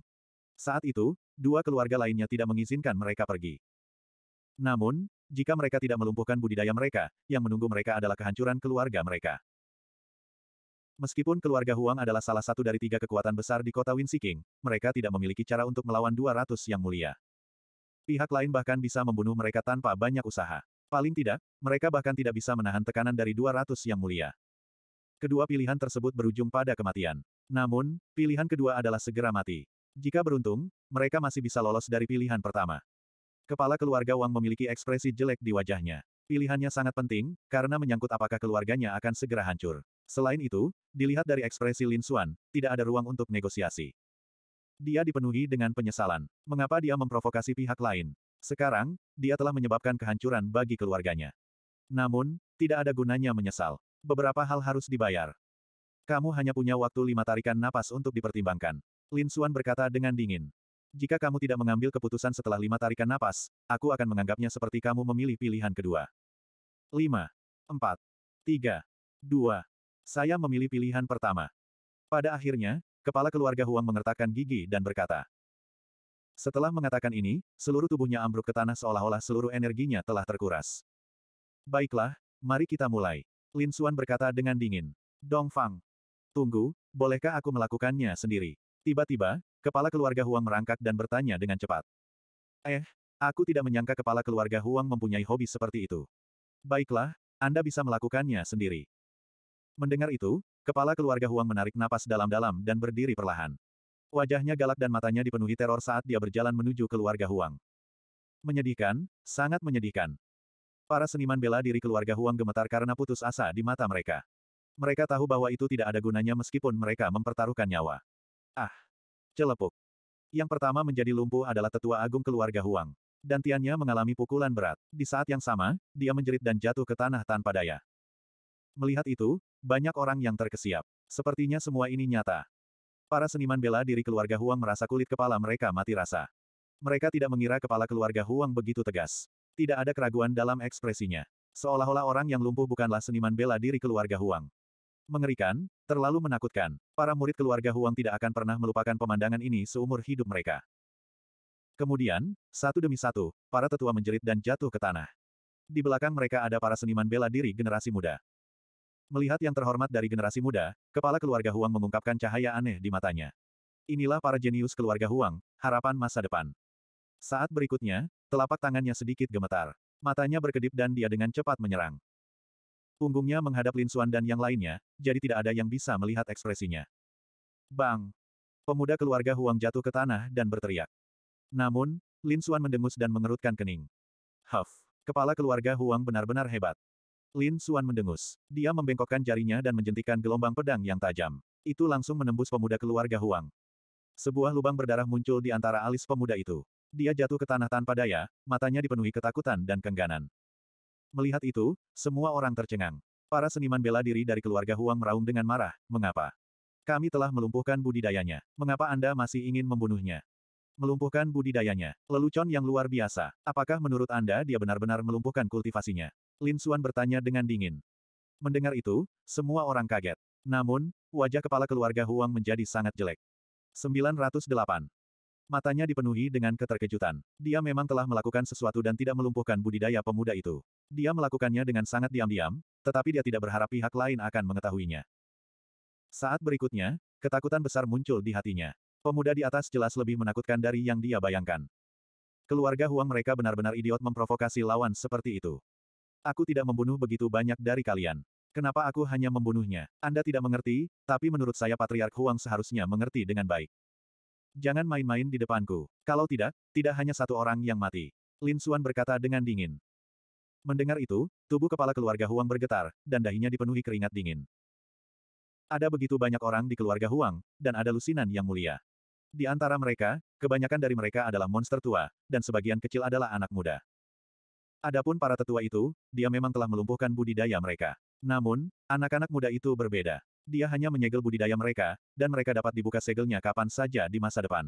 Saat itu, dua keluarga lainnya tidak mengizinkan mereka pergi. Namun, jika mereka tidak melumpuhkan budidaya mereka, yang menunggu mereka adalah kehancuran keluarga mereka. Meskipun keluarga Huang adalah salah satu dari tiga kekuatan besar di kota Winsiking, mereka tidak memiliki cara untuk melawan 200 yang mulia. Pihak lain bahkan bisa membunuh mereka tanpa banyak usaha. Paling tidak, mereka bahkan tidak bisa menahan tekanan dari 200 yang mulia. Kedua pilihan tersebut berujung pada kematian. Namun, pilihan kedua adalah segera mati. Jika beruntung, mereka masih bisa lolos dari pilihan pertama. Kepala keluarga Wang memiliki ekspresi jelek di wajahnya. Pilihannya sangat penting, karena menyangkut apakah keluarganya akan segera hancur. Selain itu, dilihat dari ekspresi Lin Xuan, tidak ada ruang untuk negosiasi. Dia dipenuhi dengan penyesalan. Mengapa dia memprovokasi pihak lain? Sekarang, dia telah menyebabkan kehancuran bagi keluarganya. Namun, tidak ada gunanya menyesal. Beberapa hal harus dibayar. Kamu hanya punya waktu lima tarikan napas untuk dipertimbangkan. Lin Xuan berkata dengan dingin. Jika kamu tidak mengambil keputusan setelah lima tarikan napas, aku akan menganggapnya seperti kamu memilih pilihan kedua. 5. 4. 3. 2. Saya memilih pilihan pertama. Pada akhirnya, kepala keluarga Huang mengertakkan gigi dan berkata. Setelah mengatakan ini, seluruh tubuhnya ambruk ke tanah seolah-olah seluruh energinya telah terkuras. Baiklah, mari kita mulai. Lin Xuan berkata dengan dingin. Dong Fang. Tunggu, bolehkah aku melakukannya sendiri? Tiba-tiba, Kepala keluarga Huang merangkak dan bertanya dengan cepat. Eh, aku tidak menyangka kepala keluarga Huang mempunyai hobi seperti itu. Baiklah, Anda bisa melakukannya sendiri. Mendengar itu, kepala keluarga Huang menarik napas dalam-dalam dan berdiri perlahan. Wajahnya galak dan matanya dipenuhi teror saat dia berjalan menuju keluarga Huang. Menyedihkan, sangat menyedihkan. Para seniman bela diri keluarga Huang gemetar karena putus asa di mata mereka. Mereka tahu bahwa itu tidak ada gunanya meskipun mereka mempertaruhkan nyawa. Ah, Celepuk. Yang pertama menjadi lumpuh adalah tetua agung keluarga Huang. dan tiannya mengalami pukulan berat. Di saat yang sama, dia menjerit dan jatuh ke tanah tanpa daya. Melihat itu, banyak orang yang terkesiap. Sepertinya semua ini nyata. Para seniman bela diri keluarga Huang merasa kulit kepala mereka mati rasa. Mereka tidak mengira kepala keluarga Huang begitu tegas. Tidak ada keraguan dalam ekspresinya. Seolah-olah orang yang lumpuh bukanlah seniman bela diri keluarga Huang. Mengerikan, terlalu menakutkan. Para murid keluarga Huang tidak akan pernah melupakan pemandangan ini seumur hidup mereka. Kemudian, satu demi satu, para tetua menjerit dan jatuh ke tanah. Di belakang mereka ada para seniman bela diri generasi muda. Melihat yang terhormat dari generasi muda, kepala keluarga Huang mengungkapkan cahaya aneh di matanya. Inilah para jenius keluarga Huang, harapan masa depan. Saat berikutnya, telapak tangannya sedikit gemetar. Matanya berkedip dan dia dengan cepat menyerang. Punggungnya menghadap Lin Suan dan yang lainnya, jadi tidak ada yang bisa melihat ekspresinya. Bang! Pemuda keluarga Huang jatuh ke tanah dan berteriak. Namun, Lin Suan mendengus dan mengerutkan kening. Huff! Kepala keluarga Huang benar-benar hebat. Lin Suan mendengus. Dia membengkokkan jarinya dan menjentikan gelombang pedang yang tajam. Itu langsung menembus pemuda keluarga Huang. Sebuah lubang berdarah muncul di antara alis pemuda itu. Dia jatuh ke tanah tanpa daya, matanya dipenuhi ketakutan dan kengganan. Melihat itu, semua orang tercengang. Para seniman bela diri dari keluarga Huang meraung dengan marah, mengapa? Kami telah melumpuhkan budidayanya. Mengapa Anda masih ingin membunuhnya? Melumpuhkan budidayanya. Lelucon yang luar biasa. Apakah menurut Anda dia benar-benar melumpuhkan kultivasinya? Lin Xuan bertanya dengan dingin. Mendengar itu, semua orang kaget. Namun, wajah kepala keluarga Huang menjadi sangat jelek. 908. Matanya dipenuhi dengan keterkejutan. Dia memang telah melakukan sesuatu dan tidak melumpuhkan budidaya pemuda itu. Dia melakukannya dengan sangat diam-diam, tetapi dia tidak berharap pihak lain akan mengetahuinya. Saat berikutnya, ketakutan besar muncul di hatinya. Pemuda di atas jelas lebih menakutkan dari yang dia bayangkan. Keluarga Huang mereka benar-benar idiot memprovokasi lawan seperti itu. Aku tidak membunuh begitu banyak dari kalian. Kenapa aku hanya membunuhnya? Anda tidak mengerti, tapi menurut saya Patriark Huang seharusnya mengerti dengan baik. Jangan main-main di depanku. Kalau tidak, tidak hanya satu orang yang mati. Lin Suan berkata dengan dingin. Mendengar itu, tubuh kepala keluarga Huang bergetar, dan dahinya dipenuhi keringat dingin. Ada begitu banyak orang di keluarga Huang, dan ada lusinan yang mulia. Di antara mereka, kebanyakan dari mereka adalah monster tua, dan sebagian kecil adalah anak muda. Adapun para tetua itu, dia memang telah melumpuhkan budidaya mereka. Namun, anak-anak muda itu berbeda. Dia hanya menyegel budidaya mereka, dan mereka dapat dibuka segelnya kapan saja di masa depan.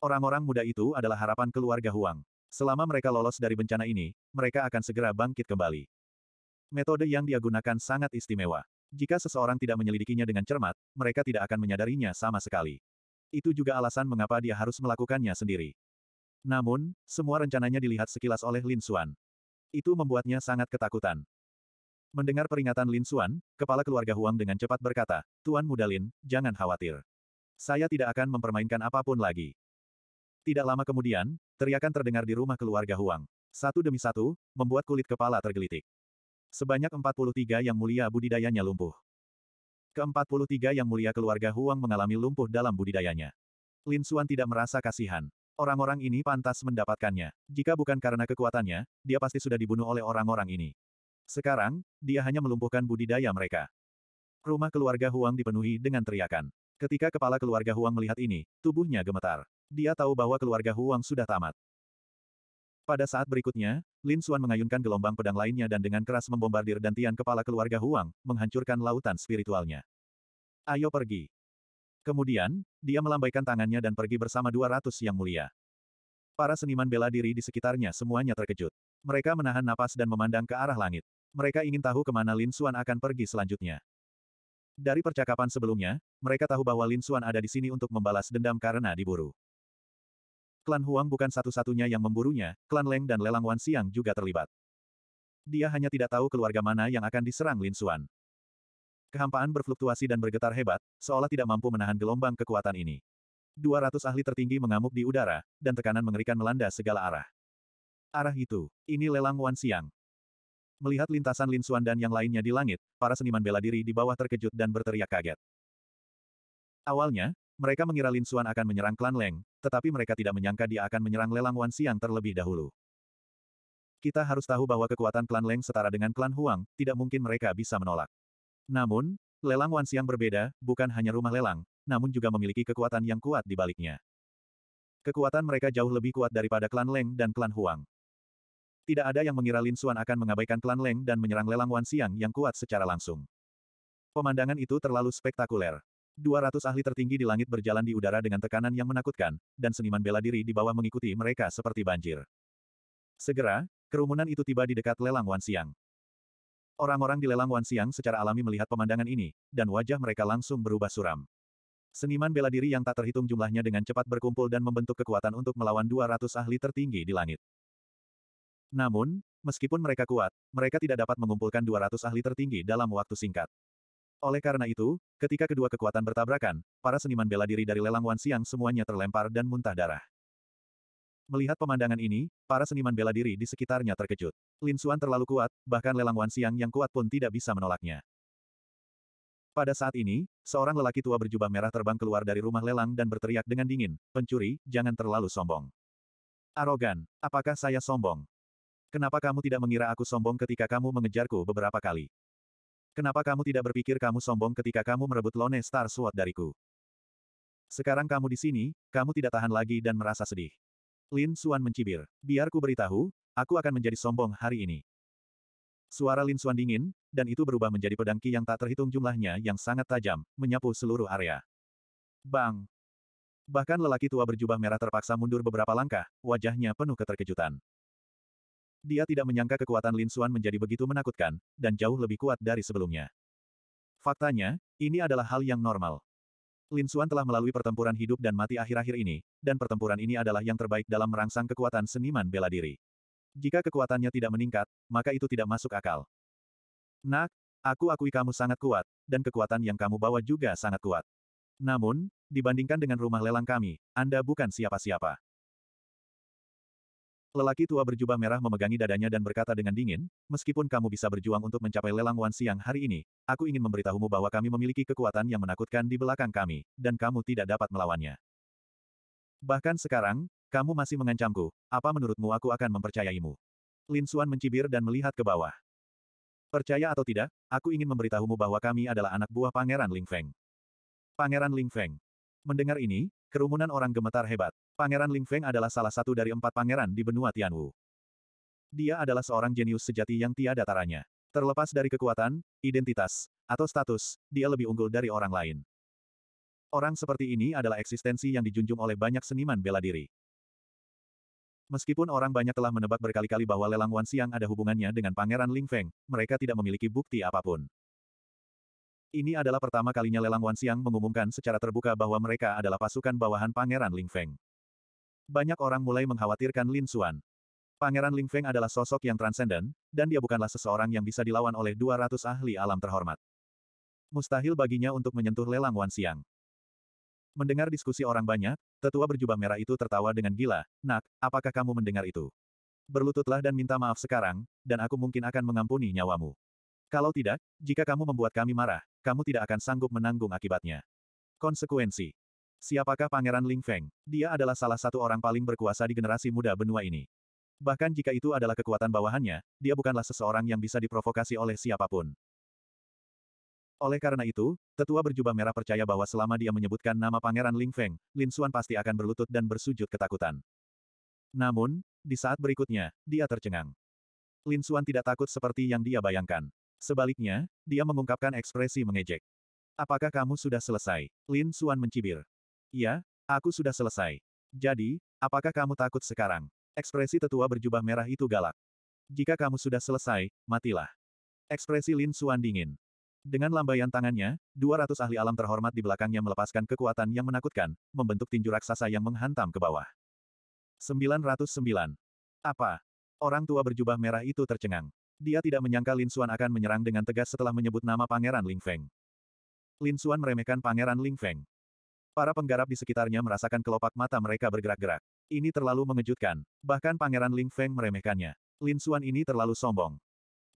Orang-orang muda itu adalah harapan keluarga Huang. Selama mereka lolos dari bencana ini, mereka akan segera bangkit kembali. Metode yang dia gunakan sangat istimewa. Jika seseorang tidak menyelidikinya dengan cermat, mereka tidak akan menyadarinya sama sekali. Itu juga alasan mengapa dia harus melakukannya sendiri. Namun, semua rencananya dilihat sekilas oleh Lin Xuan. Itu membuatnya sangat ketakutan. Mendengar peringatan Lin Xuan, kepala keluarga Huang dengan cepat berkata, Tuan Muda Lin, jangan khawatir. Saya tidak akan mempermainkan apapun lagi. Tidak lama kemudian, teriakan terdengar di rumah keluarga Huang. Satu demi satu, membuat kulit kepala tergelitik. Sebanyak 43 yang mulia budidayanya lumpuh. Ke-43 yang mulia keluarga Huang mengalami lumpuh dalam budidayanya. Lin Xuan tidak merasa kasihan. Orang-orang ini pantas mendapatkannya. Jika bukan karena kekuatannya, dia pasti sudah dibunuh oleh orang-orang ini. Sekarang, dia hanya melumpuhkan budidaya mereka. Rumah keluarga Huang dipenuhi dengan teriakan. Ketika kepala keluarga Huang melihat ini, tubuhnya gemetar. Dia tahu bahwa keluarga Huang sudah tamat. Pada saat berikutnya, Lin Xuan mengayunkan gelombang pedang lainnya dan dengan keras membombardir dantian kepala keluarga Huang, menghancurkan lautan spiritualnya. Ayo pergi. Kemudian, dia melambaikan tangannya dan pergi bersama 200 yang mulia. Para seniman bela diri di sekitarnya semuanya terkejut. Mereka menahan napas dan memandang ke arah langit. Mereka ingin tahu kemana Lin Xuan akan pergi selanjutnya. Dari percakapan sebelumnya, mereka tahu bahwa Lin Xuan ada di sini untuk membalas dendam karena diburu. Klan Huang bukan satu-satunya yang memburunya, klan Leng dan Lelang Wan Siang juga terlibat. Dia hanya tidak tahu keluarga mana yang akan diserang Lin Xuan. Kehampaan berfluktuasi dan bergetar hebat, seolah tidak mampu menahan gelombang kekuatan ini. 200 ahli tertinggi mengamuk di udara, dan tekanan mengerikan melanda segala arah. Arah itu, ini Lelang Wan Siang. Melihat lintasan Lin Xuan dan yang lainnya di langit, para seniman bela diri di bawah terkejut dan berteriak kaget. Awalnya, mereka mengira Lin Xuan akan menyerang klan Leng, tetapi mereka tidak menyangka dia akan menyerang lelang Wan Siang terlebih dahulu. Kita harus tahu bahwa kekuatan klan Leng setara dengan klan Huang, tidak mungkin mereka bisa menolak. Namun, lelang Wan Siang berbeda, bukan hanya rumah lelang, namun juga memiliki kekuatan yang kuat di baliknya. Kekuatan mereka jauh lebih kuat daripada klan Leng dan klan Huang. Tidak ada yang mengira Lin Xuan akan mengabaikan klan Leng dan menyerang lelang Wan Xiang yang kuat secara langsung. Pemandangan itu terlalu spektakuler. 200 ahli tertinggi di langit berjalan di udara dengan tekanan yang menakutkan, dan seniman bela diri di bawah mengikuti mereka seperti banjir. Segera, kerumunan itu tiba di dekat lelang Wan Xiang. Orang-orang di lelang Wan Xiang secara alami melihat pemandangan ini, dan wajah mereka langsung berubah suram. Seniman bela diri yang tak terhitung jumlahnya dengan cepat berkumpul dan membentuk kekuatan untuk melawan 200 ahli tertinggi di langit. Namun, meskipun mereka kuat, mereka tidak dapat mengumpulkan 200 ahli tertinggi dalam waktu singkat. Oleh karena itu, ketika kedua kekuatan bertabrakan, para seniman bela diri dari lelang Wan Siang semuanya terlempar dan muntah darah. Melihat pemandangan ini, para seniman bela diri di sekitarnya terkejut. Lin Suan terlalu kuat, bahkan lelang Wan Siang yang kuat pun tidak bisa menolaknya. Pada saat ini, seorang lelaki tua berjubah merah terbang keluar dari rumah lelang dan berteriak dengan dingin, pencuri, jangan terlalu sombong. Arogan, apakah saya sombong? Kenapa kamu tidak mengira aku sombong ketika kamu mengejarku beberapa kali? Kenapa kamu tidak berpikir kamu sombong ketika kamu merebut Lone Star Sword dariku? Sekarang kamu di sini, kamu tidak tahan lagi dan merasa sedih. Lin Suan mencibir. Biar ku beritahu, aku akan menjadi sombong hari ini. Suara Lin Suan dingin, dan itu berubah menjadi pedang ki yang tak terhitung jumlahnya yang sangat tajam, menyapu seluruh area. Bang! Bahkan lelaki tua berjubah merah terpaksa mundur beberapa langkah, wajahnya penuh keterkejutan. Dia tidak menyangka kekuatan Lin Xuan menjadi begitu menakutkan, dan jauh lebih kuat dari sebelumnya. Faktanya, ini adalah hal yang normal. Lin Xuan telah melalui pertempuran hidup dan mati akhir-akhir ini, dan pertempuran ini adalah yang terbaik dalam merangsang kekuatan seniman bela diri. Jika kekuatannya tidak meningkat, maka itu tidak masuk akal. Nak, aku akui kamu sangat kuat, dan kekuatan yang kamu bawa juga sangat kuat. Namun, dibandingkan dengan rumah lelang kami, Anda bukan siapa-siapa. Lelaki tua berjubah merah memegangi dadanya dan berkata dengan dingin, meskipun kamu bisa berjuang untuk mencapai lelang Wan Siang hari ini, aku ingin memberitahumu bahwa kami memiliki kekuatan yang menakutkan di belakang kami, dan kamu tidak dapat melawannya. Bahkan sekarang, kamu masih mengancamku, apa menurutmu aku akan mempercayaimu? Lin Suan mencibir dan melihat ke bawah. Percaya atau tidak, aku ingin memberitahumu bahwa kami adalah anak buah Pangeran Ling Feng. Pangeran Ling Feng. Mendengar ini, Kerumunan orang gemetar hebat. Pangeran Ling Feng adalah salah satu dari empat pangeran di benua Tianwu. Dia adalah seorang jenius sejati yang tiada taranya. Terlepas dari kekuatan, identitas, atau status, dia lebih unggul dari orang lain. Orang seperti ini adalah eksistensi yang dijunjung oleh banyak seniman bela diri. Meskipun orang banyak telah menebak berkali-kali bahwa lelang Wan Siang ada hubungannya dengan Pangeran Ling Feng, mereka tidak memiliki bukti apapun. Ini adalah pertama kalinya Lelang Wan Siang mengumumkan secara terbuka bahwa mereka adalah pasukan bawahan Pangeran Ling Feng. Banyak orang mulai mengkhawatirkan Lin Xuan. Pangeran Ling Feng adalah sosok yang transenden, dan dia bukanlah seseorang yang bisa dilawan oleh 200 ahli alam terhormat. Mustahil baginya untuk menyentuh Lelang Wan Siang. Mendengar diskusi orang banyak, tetua berjubah merah itu tertawa dengan gila, Nak, apakah kamu mendengar itu? Berlututlah dan minta maaf sekarang, dan aku mungkin akan mengampuni nyawamu. Kalau tidak, jika kamu membuat kami marah, kamu tidak akan sanggup menanggung akibatnya. Konsekuensi. Siapakah Pangeran Ling Feng? Dia adalah salah satu orang paling berkuasa di generasi muda benua ini. Bahkan jika itu adalah kekuatan bawahannya, dia bukanlah seseorang yang bisa diprovokasi oleh siapapun. Oleh karena itu, tetua berjubah merah percaya bahwa selama dia menyebutkan nama Pangeran Ling Feng, Lin Xuan pasti akan berlutut dan bersujud ketakutan. Namun, di saat berikutnya, dia tercengang. Lin Xuan tidak takut seperti yang dia bayangkan. Sebaliknya, dia mengungkapkan ekspresi mengejek. Apakah kamu sudah selesai? Lin Suan mencibir. Ya, aku sudah selesai. Jadi, apakah kamu takut sekarang? Ekspresi tetua berjubah merah itu galak. Jika kamu sudah selesai, matilah. Ekspresi Lin Suan dingin. Dengan lambaian tangannya, 200 ahli alam terhormat di belakangnya melepaskan kekuatan yang menakutkan, membentuk tinju raksasa yang menghantam ke bawah. 909. Apa? Orang tua berjubah merah itu tercengang. Dia tidak menyangka Lin Xuan akan menyerang dengan tegas setelah menyebut nama Pangeran Ling Feng. Lin Xuan meremehkan Pangeran Ling Feng. Para penggarap di sekitarnya merasakan kelopak mata mereka bergerak-gerak. Ini terlalu mengejutkan. Bahkan Pangeran Ling Feng meremehkannya. Lin Xuan ini terlalu sombong.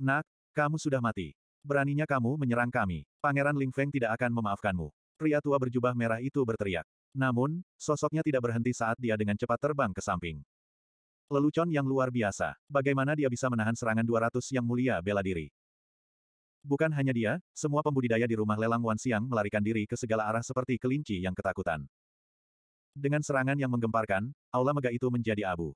Nak, kamu sudah mati. Beraninya kamu menyerang kami. Pangeran Ling Feng tidak akan memaafkanmu. Pria tua berjubah merah itu berteriak. Namun, sosoknya tidak berhenti saat dia dengan cepat terbang ke samping. Lelucon yang luar biasa. Bagaimana dia bisa menahan serangan 200 yang mulia bela diri? Bukan hanya dia, semua pembudidaya di rumah lelang Wan Siang melarikan diri ke segala arah seperti kelinci yang ketakutan. Dengan serangan yang menggemparkan, aula mega itu menjadi abu.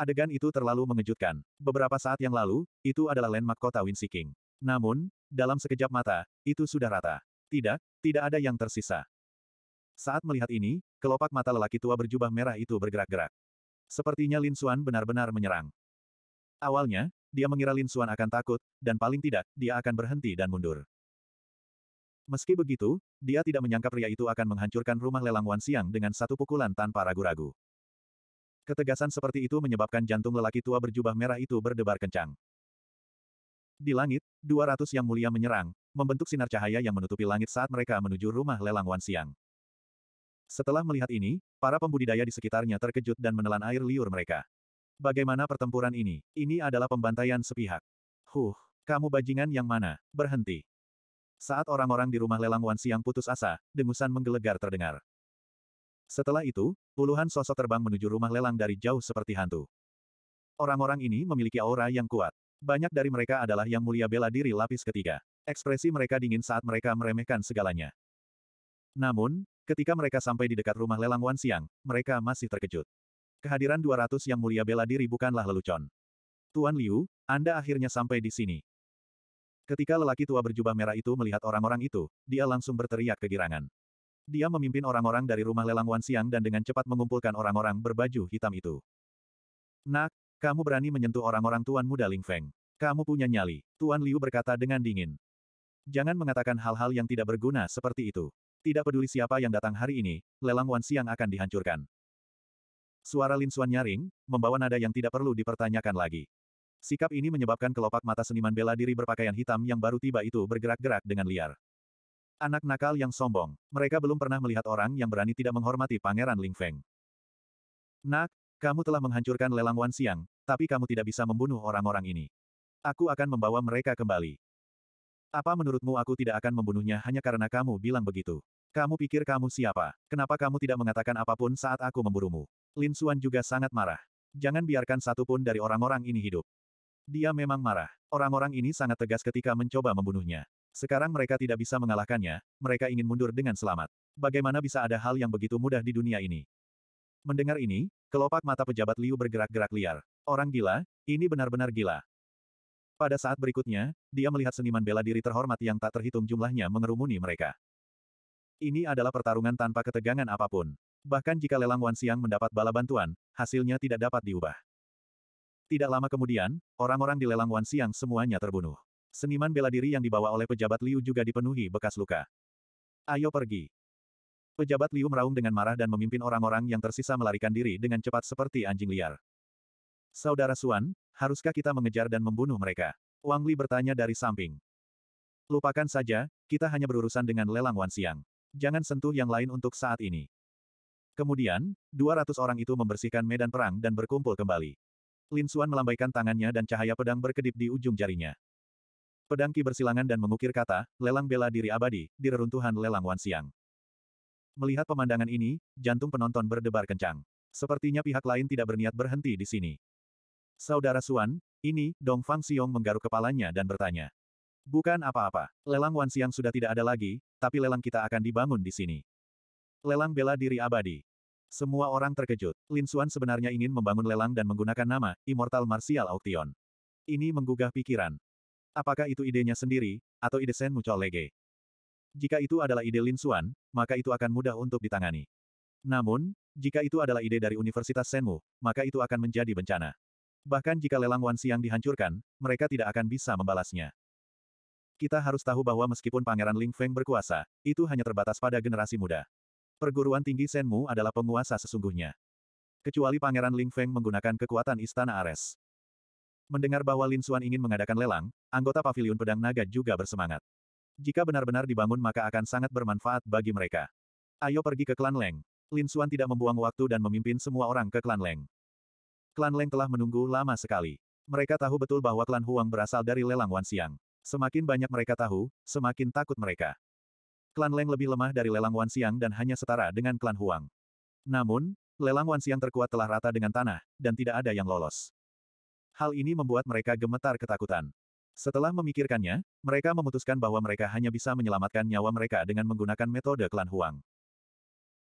Adegan itu terlalu mengejutkan. Beberapa saat yang lalu, itu adalah landmark kota King. Namun, dalam sekejap mata, itu sudah rata. Tidak, tidak ada yang tersisa. Saat melihat ini, kelopak mata lelaki tua berjubah merah itu bergerak-gerak. Sepertinya Lin Xuan benar-benar menyerang. Awalnya, dia mengira Lin Xuan akan takut, dan paling tidak, dia akan berhenti dan mundur. Meski begitu, dia tidak menyangka pria itu akan menghancurkan rumah lelang Wan Siang dengan satu pukulan tanpa ragu-ragu. Ketegasan seperti itu menyebabkan jantung lelaki tua berjubah merah itu berdebar kencang. Di langit, 200 yang mulia menyerang, membentuk sinar cahaya yang menutupi langit saat mereka menuju rumah lelang Wan Siang. Setelah melihat ini, para pembudidaya di sekitarnya terkejut dan menelan air liur mereka. Bagaimana pertempuran ini? Ini adalah pembantaian sepihak. Huh, kamu bajingan yang mana? Berhenti. Saat orang-orang di rumah lelang Wan Siang putus asa, dengusan menggelegar terdengar. Setelah itu, puluhan sosok terbang menuju rumah lelang dari jauh seperti hantu. Orang-orang ini memiliki aura yang kuat. Banyak dari mereka adalah yang mulia bela diri lapis ketiga. Ekspresi mereka dingin saat mereka meremehkan segalanya. Namun, Ketika mereka sampai di dekat rumah lelang Wan Siang, mereka masih terkejut. Kehadiran 200 yang mulia bela diri bukanlah lelucon. Tuan Liu, Anda akhirnya sampai di sini. Ketika lelaki tua berjubah merah itu melihat orang-orang itu, dia langsung berteriak kegirangan. Dia memimpin orang-orang dari rumah lelang Wan Siang dan dengan cepat mengumpulkan orang-orang berbaju hitam itu. Nak, kamu berani menyentuh orang-orang tuan muda Ling Feng. Kamu punya nyali, Tuan Liu berkata dengan dingin. Jangan mengatakan hal-hal yang tidak berguna seperti itu. Tidak peduli siapa yang datang hari ini, lelang Wan Siang akan dihancurkan. Suara Lin Xuan nyaring, membawa nada yang tidak perlu dipertanyakan lagi. Sikap ini menyebabkan kelopak mata seniman bela diri berpakaian hitam yang baru tiba itu bergerak-gerak dengan liar. Anak nakal yang sombong, mereka belum pernah melihat orang yang berani tidak menghormati Pangeran Ling Feng. Nak, kamu telah menghancurkan lelang Wan Siang, tapi kamu tidak bisa membunuh orang-orang ini. Aku akan membawa mereka kembali. Apa menurutmu aku tidak akan membunuhnya hanya karena kamu bilang begitu? Kamu pikir kamu siapa? Kenapa kamu tidak mengatakan apapun saat aku memburumu? Lin Xuan juga sangat marah. Jangan biarkan satu pun dari orang-orang ini hidup. Dia memang marah. Orang-orang ini sangat tegas ketika mencoba membunuhnya. Sekarang mereka tidak bisa mengalahkannya, mereka ingin mundur dengan selamat. Bagaimana bisa ada hal yang begitu mudah di dunia ini? Mendengar ini, kelopak mata pejabat Liu bergerak-gerak liar. Orang gila, ini benar-benar gila. Pada saat berikutnya, dia melihat seniman bela diri terhormat yang tak terhitung jumlahnya mengerumuni mereka. Ini adalah pertarungan tanpa ketegangan apapun. Bahkan jika lelang Wan Siang mendapat bala bantuan, hasilnya tidak dapat diubah. Tidak lama kemudian, orang-orang di lelang Wan Siang semuanya terbunuh. Seniman bela diri yang dibawa oleh pejabat Liu juga dipenuhi bekas luka. Ayo pergi. Pejabat Liu meraung dengan marah dan memimpin orang-orang yang tersisa melarikan diri dengan cepat seperti anjing liar. Saudara Suan, haruskah kita mengejar dan membunuh mereka? Wang Li bertanya dari samping. Lupakan saja, kita hanya berurusan dengan lelang Wan Siang. Jangan sentuh yang lain untuk saat ini. Kemudian, 200 orang itu membersihkan medan perang dan berkumpul kembali. Lin Suan melambaikan tangannya dan cahaya pedang berkedip di ujung jarinya. Pedang Ki bersilangan dan mengukir kata, lelang bela diri abadi, di reruntuhan lelang Wan Siang. Melihat pemandangan ini, jantung penonton berdebar kencang. Sepertinya pihak lain tidak berniat berhenti di sini. Saudara Suan, ini, Dong Fang Xiong menggaruk kepalanya dan bertanya. Bukan apa-apa, lelang Wan Xiang sudah tidak ada lagi, tapi lelang kita akan dibangun di sini. Lelang bela diri abadi. Semua orang terkejut. Lin Suan sebenarnya ingin membangun lelang dan menggunakan nama Immortal Martial Auction. Ini menggugah pikiran. Apakah itu idenya sendiri, atau ide Sen Mucol Lege? Jika itu adalah ide Lin Suan, maka itu akan mudah untuk ditangani. Namun, jika itu adalah ide dari Universitas Senmu, maka itu akan menjadi bencana. Bahkan jika lelang Wan Siang dihancurkan, mereka tidak akan bisa membalasnya. Kita harus tahu bahwa meskipun Pangeran Ling Feng berkuasa, itu hanya terbatas pada generasi muda. Perguruan tinggi Senmu adalah penguasa sesungguhnya. Kecuali Pangeran Ling Feng menggunakan kekuatan Istana Ares. Mendengar bahwa Lin Xuan ingin mengadakan lelang, anggota Paviliun Pedang Naga juga bersemangat. Jika benar-benar dibangun maka akan sangat bermanfaat bagi mereka. Ayo pergi ke klan Leng. Lin Xuan tidak membuang waktu dan memimpin semua orang ke klan Leng. Klan Leng telah menunggu lama sekali. Mereka tahu betul bahwa klan Huang berasal dari lelang siang. Semakin banyak mereka tahu, semakin takut mereka. Klan Leng lebih lemah dari lelang siang dan hanya setara dengan klan Huang. Namun, lelang siang terkuat telah rata dengan tanah, dan tidak ada yang lolos. Hal ini membuat mereka gemetar ketakutan. Setelah memikirkannya, mereka memutuskan bahwa mereka hanya bisa menyelamatkan nyawa mereka dengan menggunakan metode klan Huang.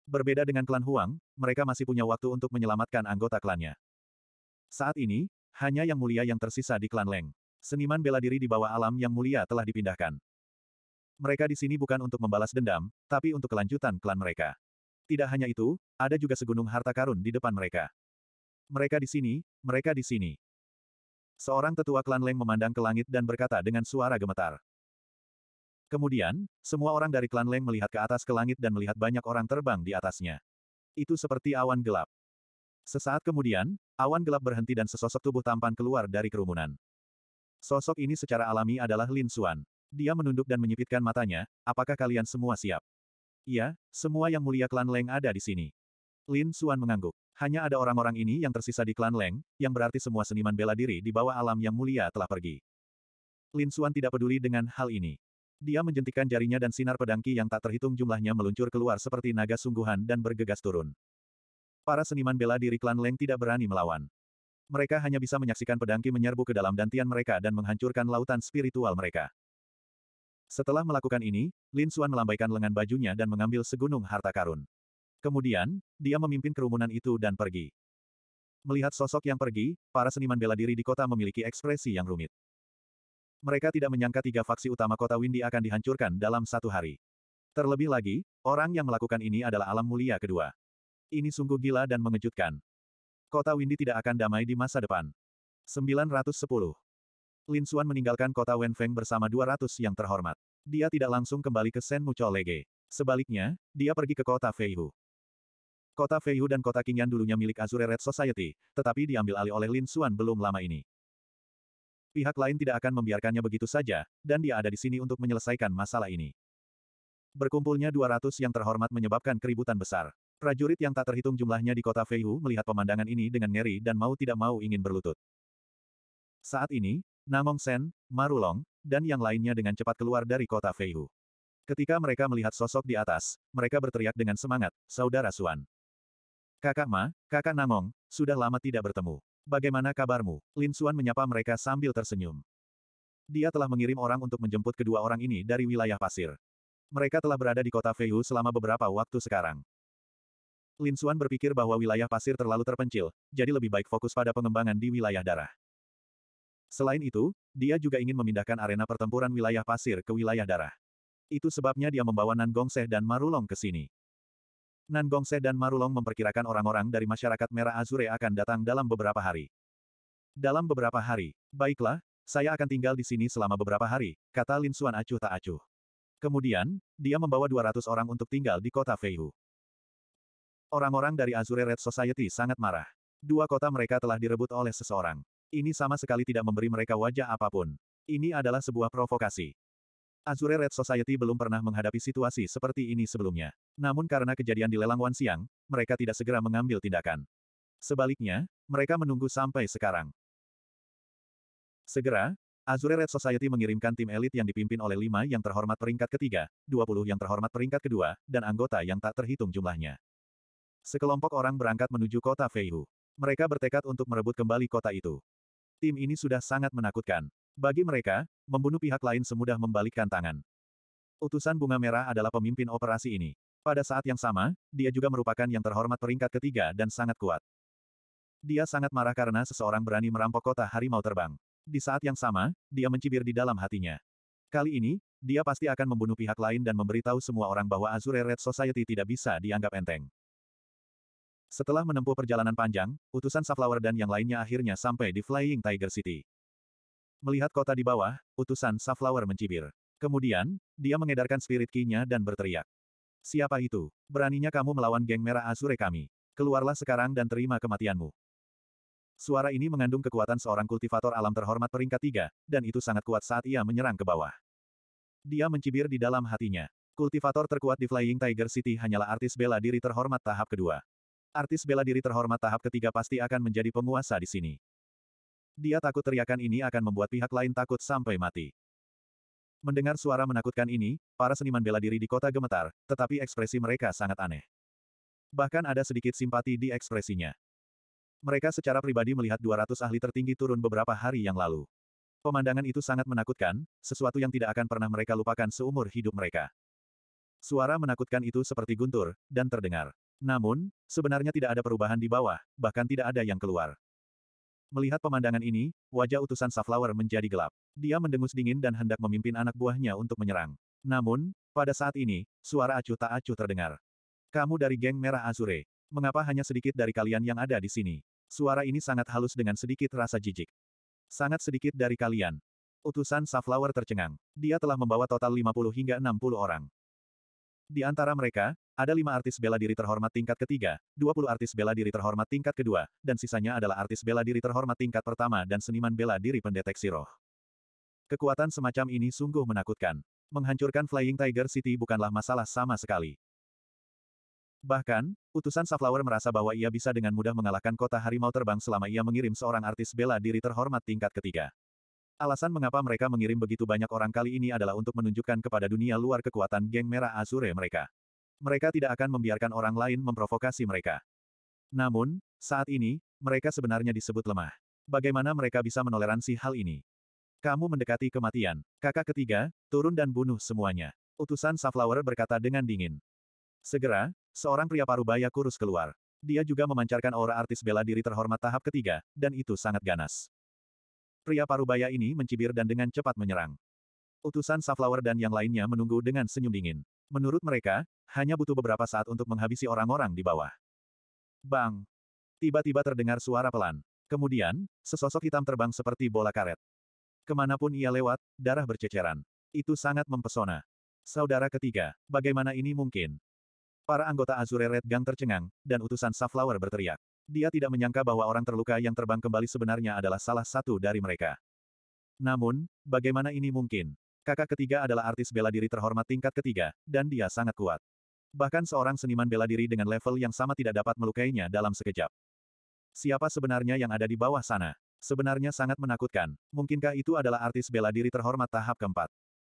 Berbeda dengan klan Huang, mereka masih punya waktu untuk menyelamatkan anggota klannya. Saat ini, hanya yang mulia yang tersisa di klan Leng. Seniman bela diri di bawah alam yang mulia telah dipindahkan. Mereka di sini bukan untuk membalas dendam, tapi untuk kelanjutan klan mereka. Tidak hanya itu, ada juga segunung harta karun di depan mereka. Mereka di sini, mereka di sini. Seorang tetua klan Leng memandang ke langit dan berkata dengan suara gemetar. Kemudian, semua orang dari klan Leng melihat ke atas ke langit dan melihat banyak orang terbang di atasnya. Itu seperti awan gelap. Sesaat kemudian, awan gelap berhenti dan sesosok tubuh tampan keluar dari kerumunan. Sosok ini secara alami adalah Lin Suan. Dia menunduk dan menyipitkan matanya, apakah kalian semua siap? Iya, semua yang mulia klan Leng ada di sini. Lin Suan mengangguk. Hanya ada orang-orang ini yang tersisa di klan Leng, yang berarti semua seniman bela diri di bawah alam yang mulia telah pergi. Lin Suan tidak peduli dengan hal ini. Dia menjentikan jarinya dan sinar pedangki yang tak terhitung jumlahnya meluncur keluar seperti naga sungguhan dan bergegas turun. Para seniman bela diri klan Leng tidak berani melawan. Mereka hanya bisa menyaksikan pedangki menyerbu ke dalam dantian mereka dan menghancurkan lautan spiritual mereka. Setelah melakukan ini, Lin Xuan melambaikan lengan bajunya dan mengambil segunung harta karun. Kemudian, dia memimpin kerumunan itu dan pergi. Melihat sosok yang pergi, para seniman bela diri di kota memiliki ekspresi yang rumit. Mereka tidak menyangka tiga faksi utama kota Windy akan dihancurkan dalam satu hari. Terlebih lagi, orang yang melakukan ini adalah alam mulia kedua. Ini sungguh gila dan mengejutkan. Kota Windy tidak akan damai di masa depan. 910. Lin Xuan meninggalkan kota Wenfeng bersama 200 yang terhormat. Dia tidak langsung kembali ke Sen Mucho Lege. Sebaliknya, dia pergi ke kota Feihu. Kota Feihu dan kota Qingyan dulunya milik Azure Red Society, tetapi diambil alih oleh Lin Xuan belum lama ini. Pihak lain tidak akan membiarkannya begitu saja, dan dia ada di sini untuk menyelesaikan masalah ini. Berkumpulnya 200 yang terhormat menyebabkan keributan besar. Prajurit yang tak terhitung jumlahnya di kota Feihu melihat pemandangan ini dengan ngeri dan mau tidak mau ingin berlutut. Saat ini, Namong Sen, Marulong, dan yang lainnya dengan cepat keluar dari kota Feihu. Ketika mereka melihat sosok di atas, mereka berteriak dengan semangat, Saudara Suan. Kakak Ma, kakak Namong, sudah lama tidak bertemu. Bagaimana kabarmu? Lin Suan menyapa mereka sambil tersenyum. Dia telah mengirim orang untuk menjemput kedua orang ini dari wilayah pasir. Mereka telah berada di kota Feihu selama beberapa waktu sekarang. Lin Xuan berpikir bahwa wilayah pasir terlalu terpencil, jadi lebih baik fokus pada pengembangan di wilayah darah. Selain itu, dia juga ingin memindahkan arena pertempuran wilayah pasir ke wilayah darah. Itu sebabnya dia membawa Nan Gongseh dan Marulong ke sini. Nan Gongseh dan Marulong memperkirakan orang-orang dari masyarakat Merah Azure akan datang dalam beberapa hari. Dalam beberapa hari, baiklah, saya akan tinggal di sini selama beberapa hari, kata Lin Xuan acuh tak acuh. Kemudian, dia membawa 200 orang untuk tinggal di kota Feihu. Orang-orang dari Azure Red Society sangat marah. Dua kota mereka telah direbut oleh seseorang. Ini sama sekali tidak memberi mereka wajah apapun. Ini adalah sebuah provokasi. Azure Red Society belum pernah menghadapi situasi seperti ini sebelumnya. Namun karena kejadian di lelang Wan Siang, mereka tidak segera mengambil tindakan. Sebaliknya, mereka menunggu sampai sekarang. Segera, Azure Red Society mengirimkan tim elit yang dipimpin oleh lima yang terhormat peringkat ketiga, 20 yang terhormat peringkat kedua, dan anggota yang tak terhitung jumlahnya. Sekelompok orang berangkat menuju kota Feihu. Mereka bertekad untuk merebut kembali kota itu. Tim ini sudah sangat menakutkan. Bagi mereka, membunuh pihak lain semudah membalikkan tangan. Utusan Bunga Merah adalah pemimpin operasi ini. Pada saat yang sama, dia juga merupakan yang terhormat peringkat ketiga dan sangat kuat. Dia sangat marah karena seseorang berani merampok kota harimau terbang. Di saat yang sama, dia mencibir di dalam hatinya. Kali ini, dia pasti akan membunuh pihak lain dan memberitahu semua orang bahwa Azure Red Society tidak bisa dianggap enteng. Setelah menempuh perjalanan panjang, utusan Safflower dan yang lainnya akhirnya sampai di Flying Tiger City. Melihat kota di bawah, utusan Safflower mencibir. Kemudian, dia mengedarkan spirit key-nya dan berteriak. Siapa itu? Beraninya kamu melawan geng merah Azure kami. Keluarlah sekarang dan terima kematianmu. Suara ini mengandung kekuatan seorang kultivator alam terhormat peringkat tiga, dan itu sangat kuat saat ia menyerang ke bawah. Dia mencibir di dalam hatinya. Kultivator terkuat di Flying Tiger City hanyalah artis bela diri terhormat tahap kedua. Artis bela diri terhormat tahap ketiga pasti akan menjadi penguasa di sini. Dia takut teriakan ini akan membuat pihak lain takut sampai mati. Mendengar suara menakutkan ini, para seniman bela diri di kota gemetar, tetapi ekspresi mereka sangat aneh. Bahkan ada sedikit simpati di ekspresinya. Mereka secara pribadi melihat 200 ahli tertinggi turun beberapa hari yang lalu. Pemandangan itu sangat menakutkan, sesuatu yang tidak akan pernah mereka lupakan seumur hidup mereka. Suara menakutkan itu seperti guntur, dan terdengar. Namun, sebenarnya tidak ada perubahan di bawah, bahkan tidak ada yang keluar. Melihat pemandangan ini, wajah utusan Safflower menjadi gelap. Dia mendengus dingin dan hendak memimpin anak buahnya untuk menyerang. Namun, pada saat ini, suara acuh tak acuh terdengar. Kamu dari geng merah Azure. Mengapa hanya sedikit dari kalian yang ada di sini? Suara ini sangat halus dengan sedikit rasa jijik. Sangat sedikit dari kalian. Utusan Safflower tercengang. Dia telah membawa total 50 hingga 60 orang. Di antara mereka, ada lima artis bela diri terhormat tingkat ketiga, 20 artis bela diri terhormat tingkat kedua, dan sisanya adalah artis bela diri terhormat tingkat pertama dan seniman bela diri pendeteksi roh. Kekuatan semacam ini sungguh menakutkan. Menghancurkan Flying Tiger City bukanlah masalah sama sekali. Bahkan, utusan Saflower merasa bahwa ia bisa dengan mudah mengalahkan kota harimau terbang selama ia mengirim seorang artis bela diri terhormat tingkat ketiga. Alasan mengapa mereka mengirim begitu banyak orang kali ini adalah untuk menunjukkan kepada dunia luar kekuatan geng merah Azure mereka. Mereka tidak akan membiarkan orang lain memprovokasi mereka. Namun, saat ini, mereka sebenarnya disebut lemah. Bagaimana mereka bisa menoleransi hal ini? Kamu mendekati kematian. Kakak ketiga, turun dan bunuh semuanya. Utusan Sunflower berkata dengan dingin. Segera, seorang pria parubaya kurus keluar. Dia juga memancarkan aura artis bela diri terhormat tahap ketiga, dan itu sangat ganas. Pria parubaya ini mencibir dan dengan cepat menyerang. Utusan Saflower dan yang lainnya menunggu dengan senyum dingin. Menurut mereka, hanya butuh beberapa saat untuk menghabisi orang-orang di bawah. Bang! Tiba-tiba terdengar suara pelan. Kemudian, sesosok hitam terbang seperti bola karet. Kemanapun ia lewat, darah berceceran. Itu sangat mempesona. Saudara ketiga, bagaimana ini mungkin? Para anggota Azure Red Gang tercengang, dan utusan Saflower berteriak. Dia tidak menyangka bahwa orang terluka yang terbang kembali sebenarnya adalah salah satu dari mereka. Namun, bagaimana ini mungkin? Kakak ketiga adalah artis bela diri terhormat tingkat ketiga, dan dia sangat kuat. Bahkan seorang seniman bela diri dengan level yang sama tidak dapat melukainya dalam sekejap. Siapa sebenarnya yang ada di bawah sana? Sebenarnya sangat menakutkan. Mungkinkah itu adalah artis bela diri terhormat tahap keempat?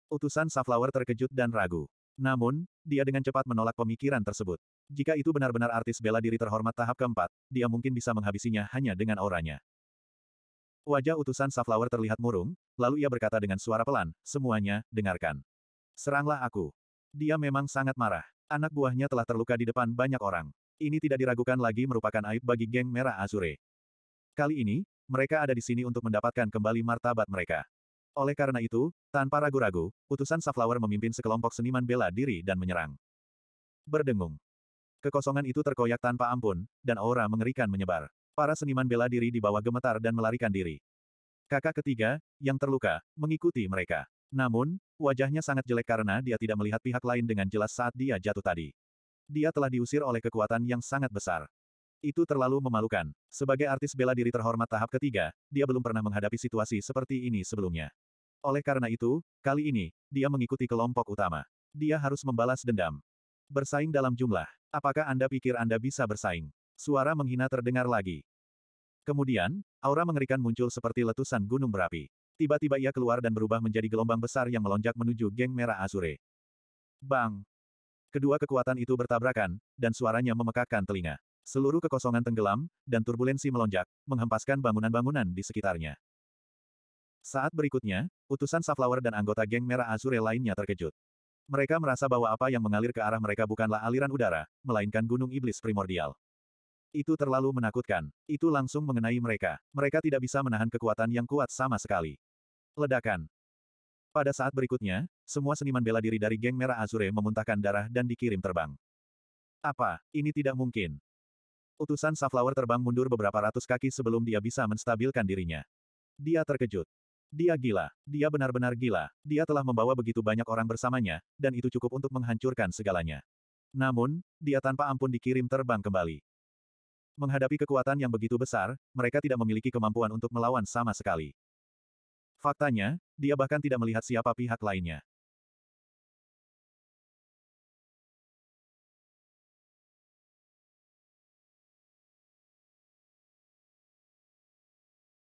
Utusan Saflower terkejut dan ragu. Namun, dia dengan cepat menolak pemikiran tersebut. Jika itu benar-benar artis bela diri terhormat tahap keempat, dia mungkin bisa menghabisinya hanya dengan auranya. Wajah utusan Sunflower terlihat murung, lalu ia berkata dengan suara pelan, semuanya, dengarkan. Seranglah aku. Dia memang sangat marah. Anak buahnya telah terluka di depan banyak orang. Ini tidak diragukan lagi merupakan aib bagi geng merah Azure. Kali ini, mereka ada di sini untuk mendapatkan kembali martabat mereka. Oleh karena itu, tanpa ragu-ragu, utusan Sunflower memimpin sekelompok seniman bela diri dan menyerang. Berdengung. Kekosongan itu terkoyak tanpa ampun, dan aura mengerikan menyebar. Para seniman bela diri di bawah gemetar dan melarikan diri. Kakak ketiga, yang terluka, mengikuti mereka. Namun, wajahnya sangat jelek karena dia tidak melihat pihak lain dengan jelas saat dia jatuh tadi. Dia telah diusir oleh kekuatan yang sangat besar. Itu terlalu memalukan. Sebagai artis bela diri terhormat tahap ketiga, dia belum pernah menghadapi situasi seperti ini sebelumnya. Oleh karena itu, kali ini, dia mengikuti kelompok utama. Dia harus membalas dendam. Bersaing dalam jumlah. Apakah Anda pikir Anda bisa bersaing? Suara menghina terdengar lagi. Kemudian, aura mengerikan muncul seperti letusan gunung berapi. Tiba-tiba ia keluar dan berubah menjadi gelombang besar yang melonjak menuju geng merah Azure. Bang! Kedua kekuatan itu bertabrakan, dan suaranya memekakkan telinga. Seluruh kekosongan tenggelam, dan turbulensi melonjak, menghempaskan bangunan-bangunan di sekitarnya. Saat berikutnya, utusan Saflower dan anggota geng merah Azure lainnya terkejut. Mereka merasa bahwa apa yang mengalir ke arah mereka bukanlah aliran udara, melainkan gunung iblis primordial. Itu terlalu menakutkan. Itu langsung mengenai mereka. Mereka tidak bisa menahan kekuatan yang kuat sama sekali. Ledakan. Pada saat berikutnya, semua seniman bela diri dari geng merah Azure memuntahkan darah dan dikirim terbang. Apa? Ini tidak mungkin. Utusan Saflower terbang mundur beberapa ratus kaki sebelum dia bisa menstabilkan dirinya. Dia terkejut. Dia gila. Dia benar-benar gila. Dia telah membawa begitu banyak orang bersamanya, dan itu cukup untuk menghancurkan segalanya. Namun, dia tanpa ampun dikirim terbang kembali. Menghadapi kekuatan yang begitu besar, mereka tidak memiliki kemampuan untuk melawan sama sekali. Faktanya, dia bahkan tidak melihat siapa pihak lainnya.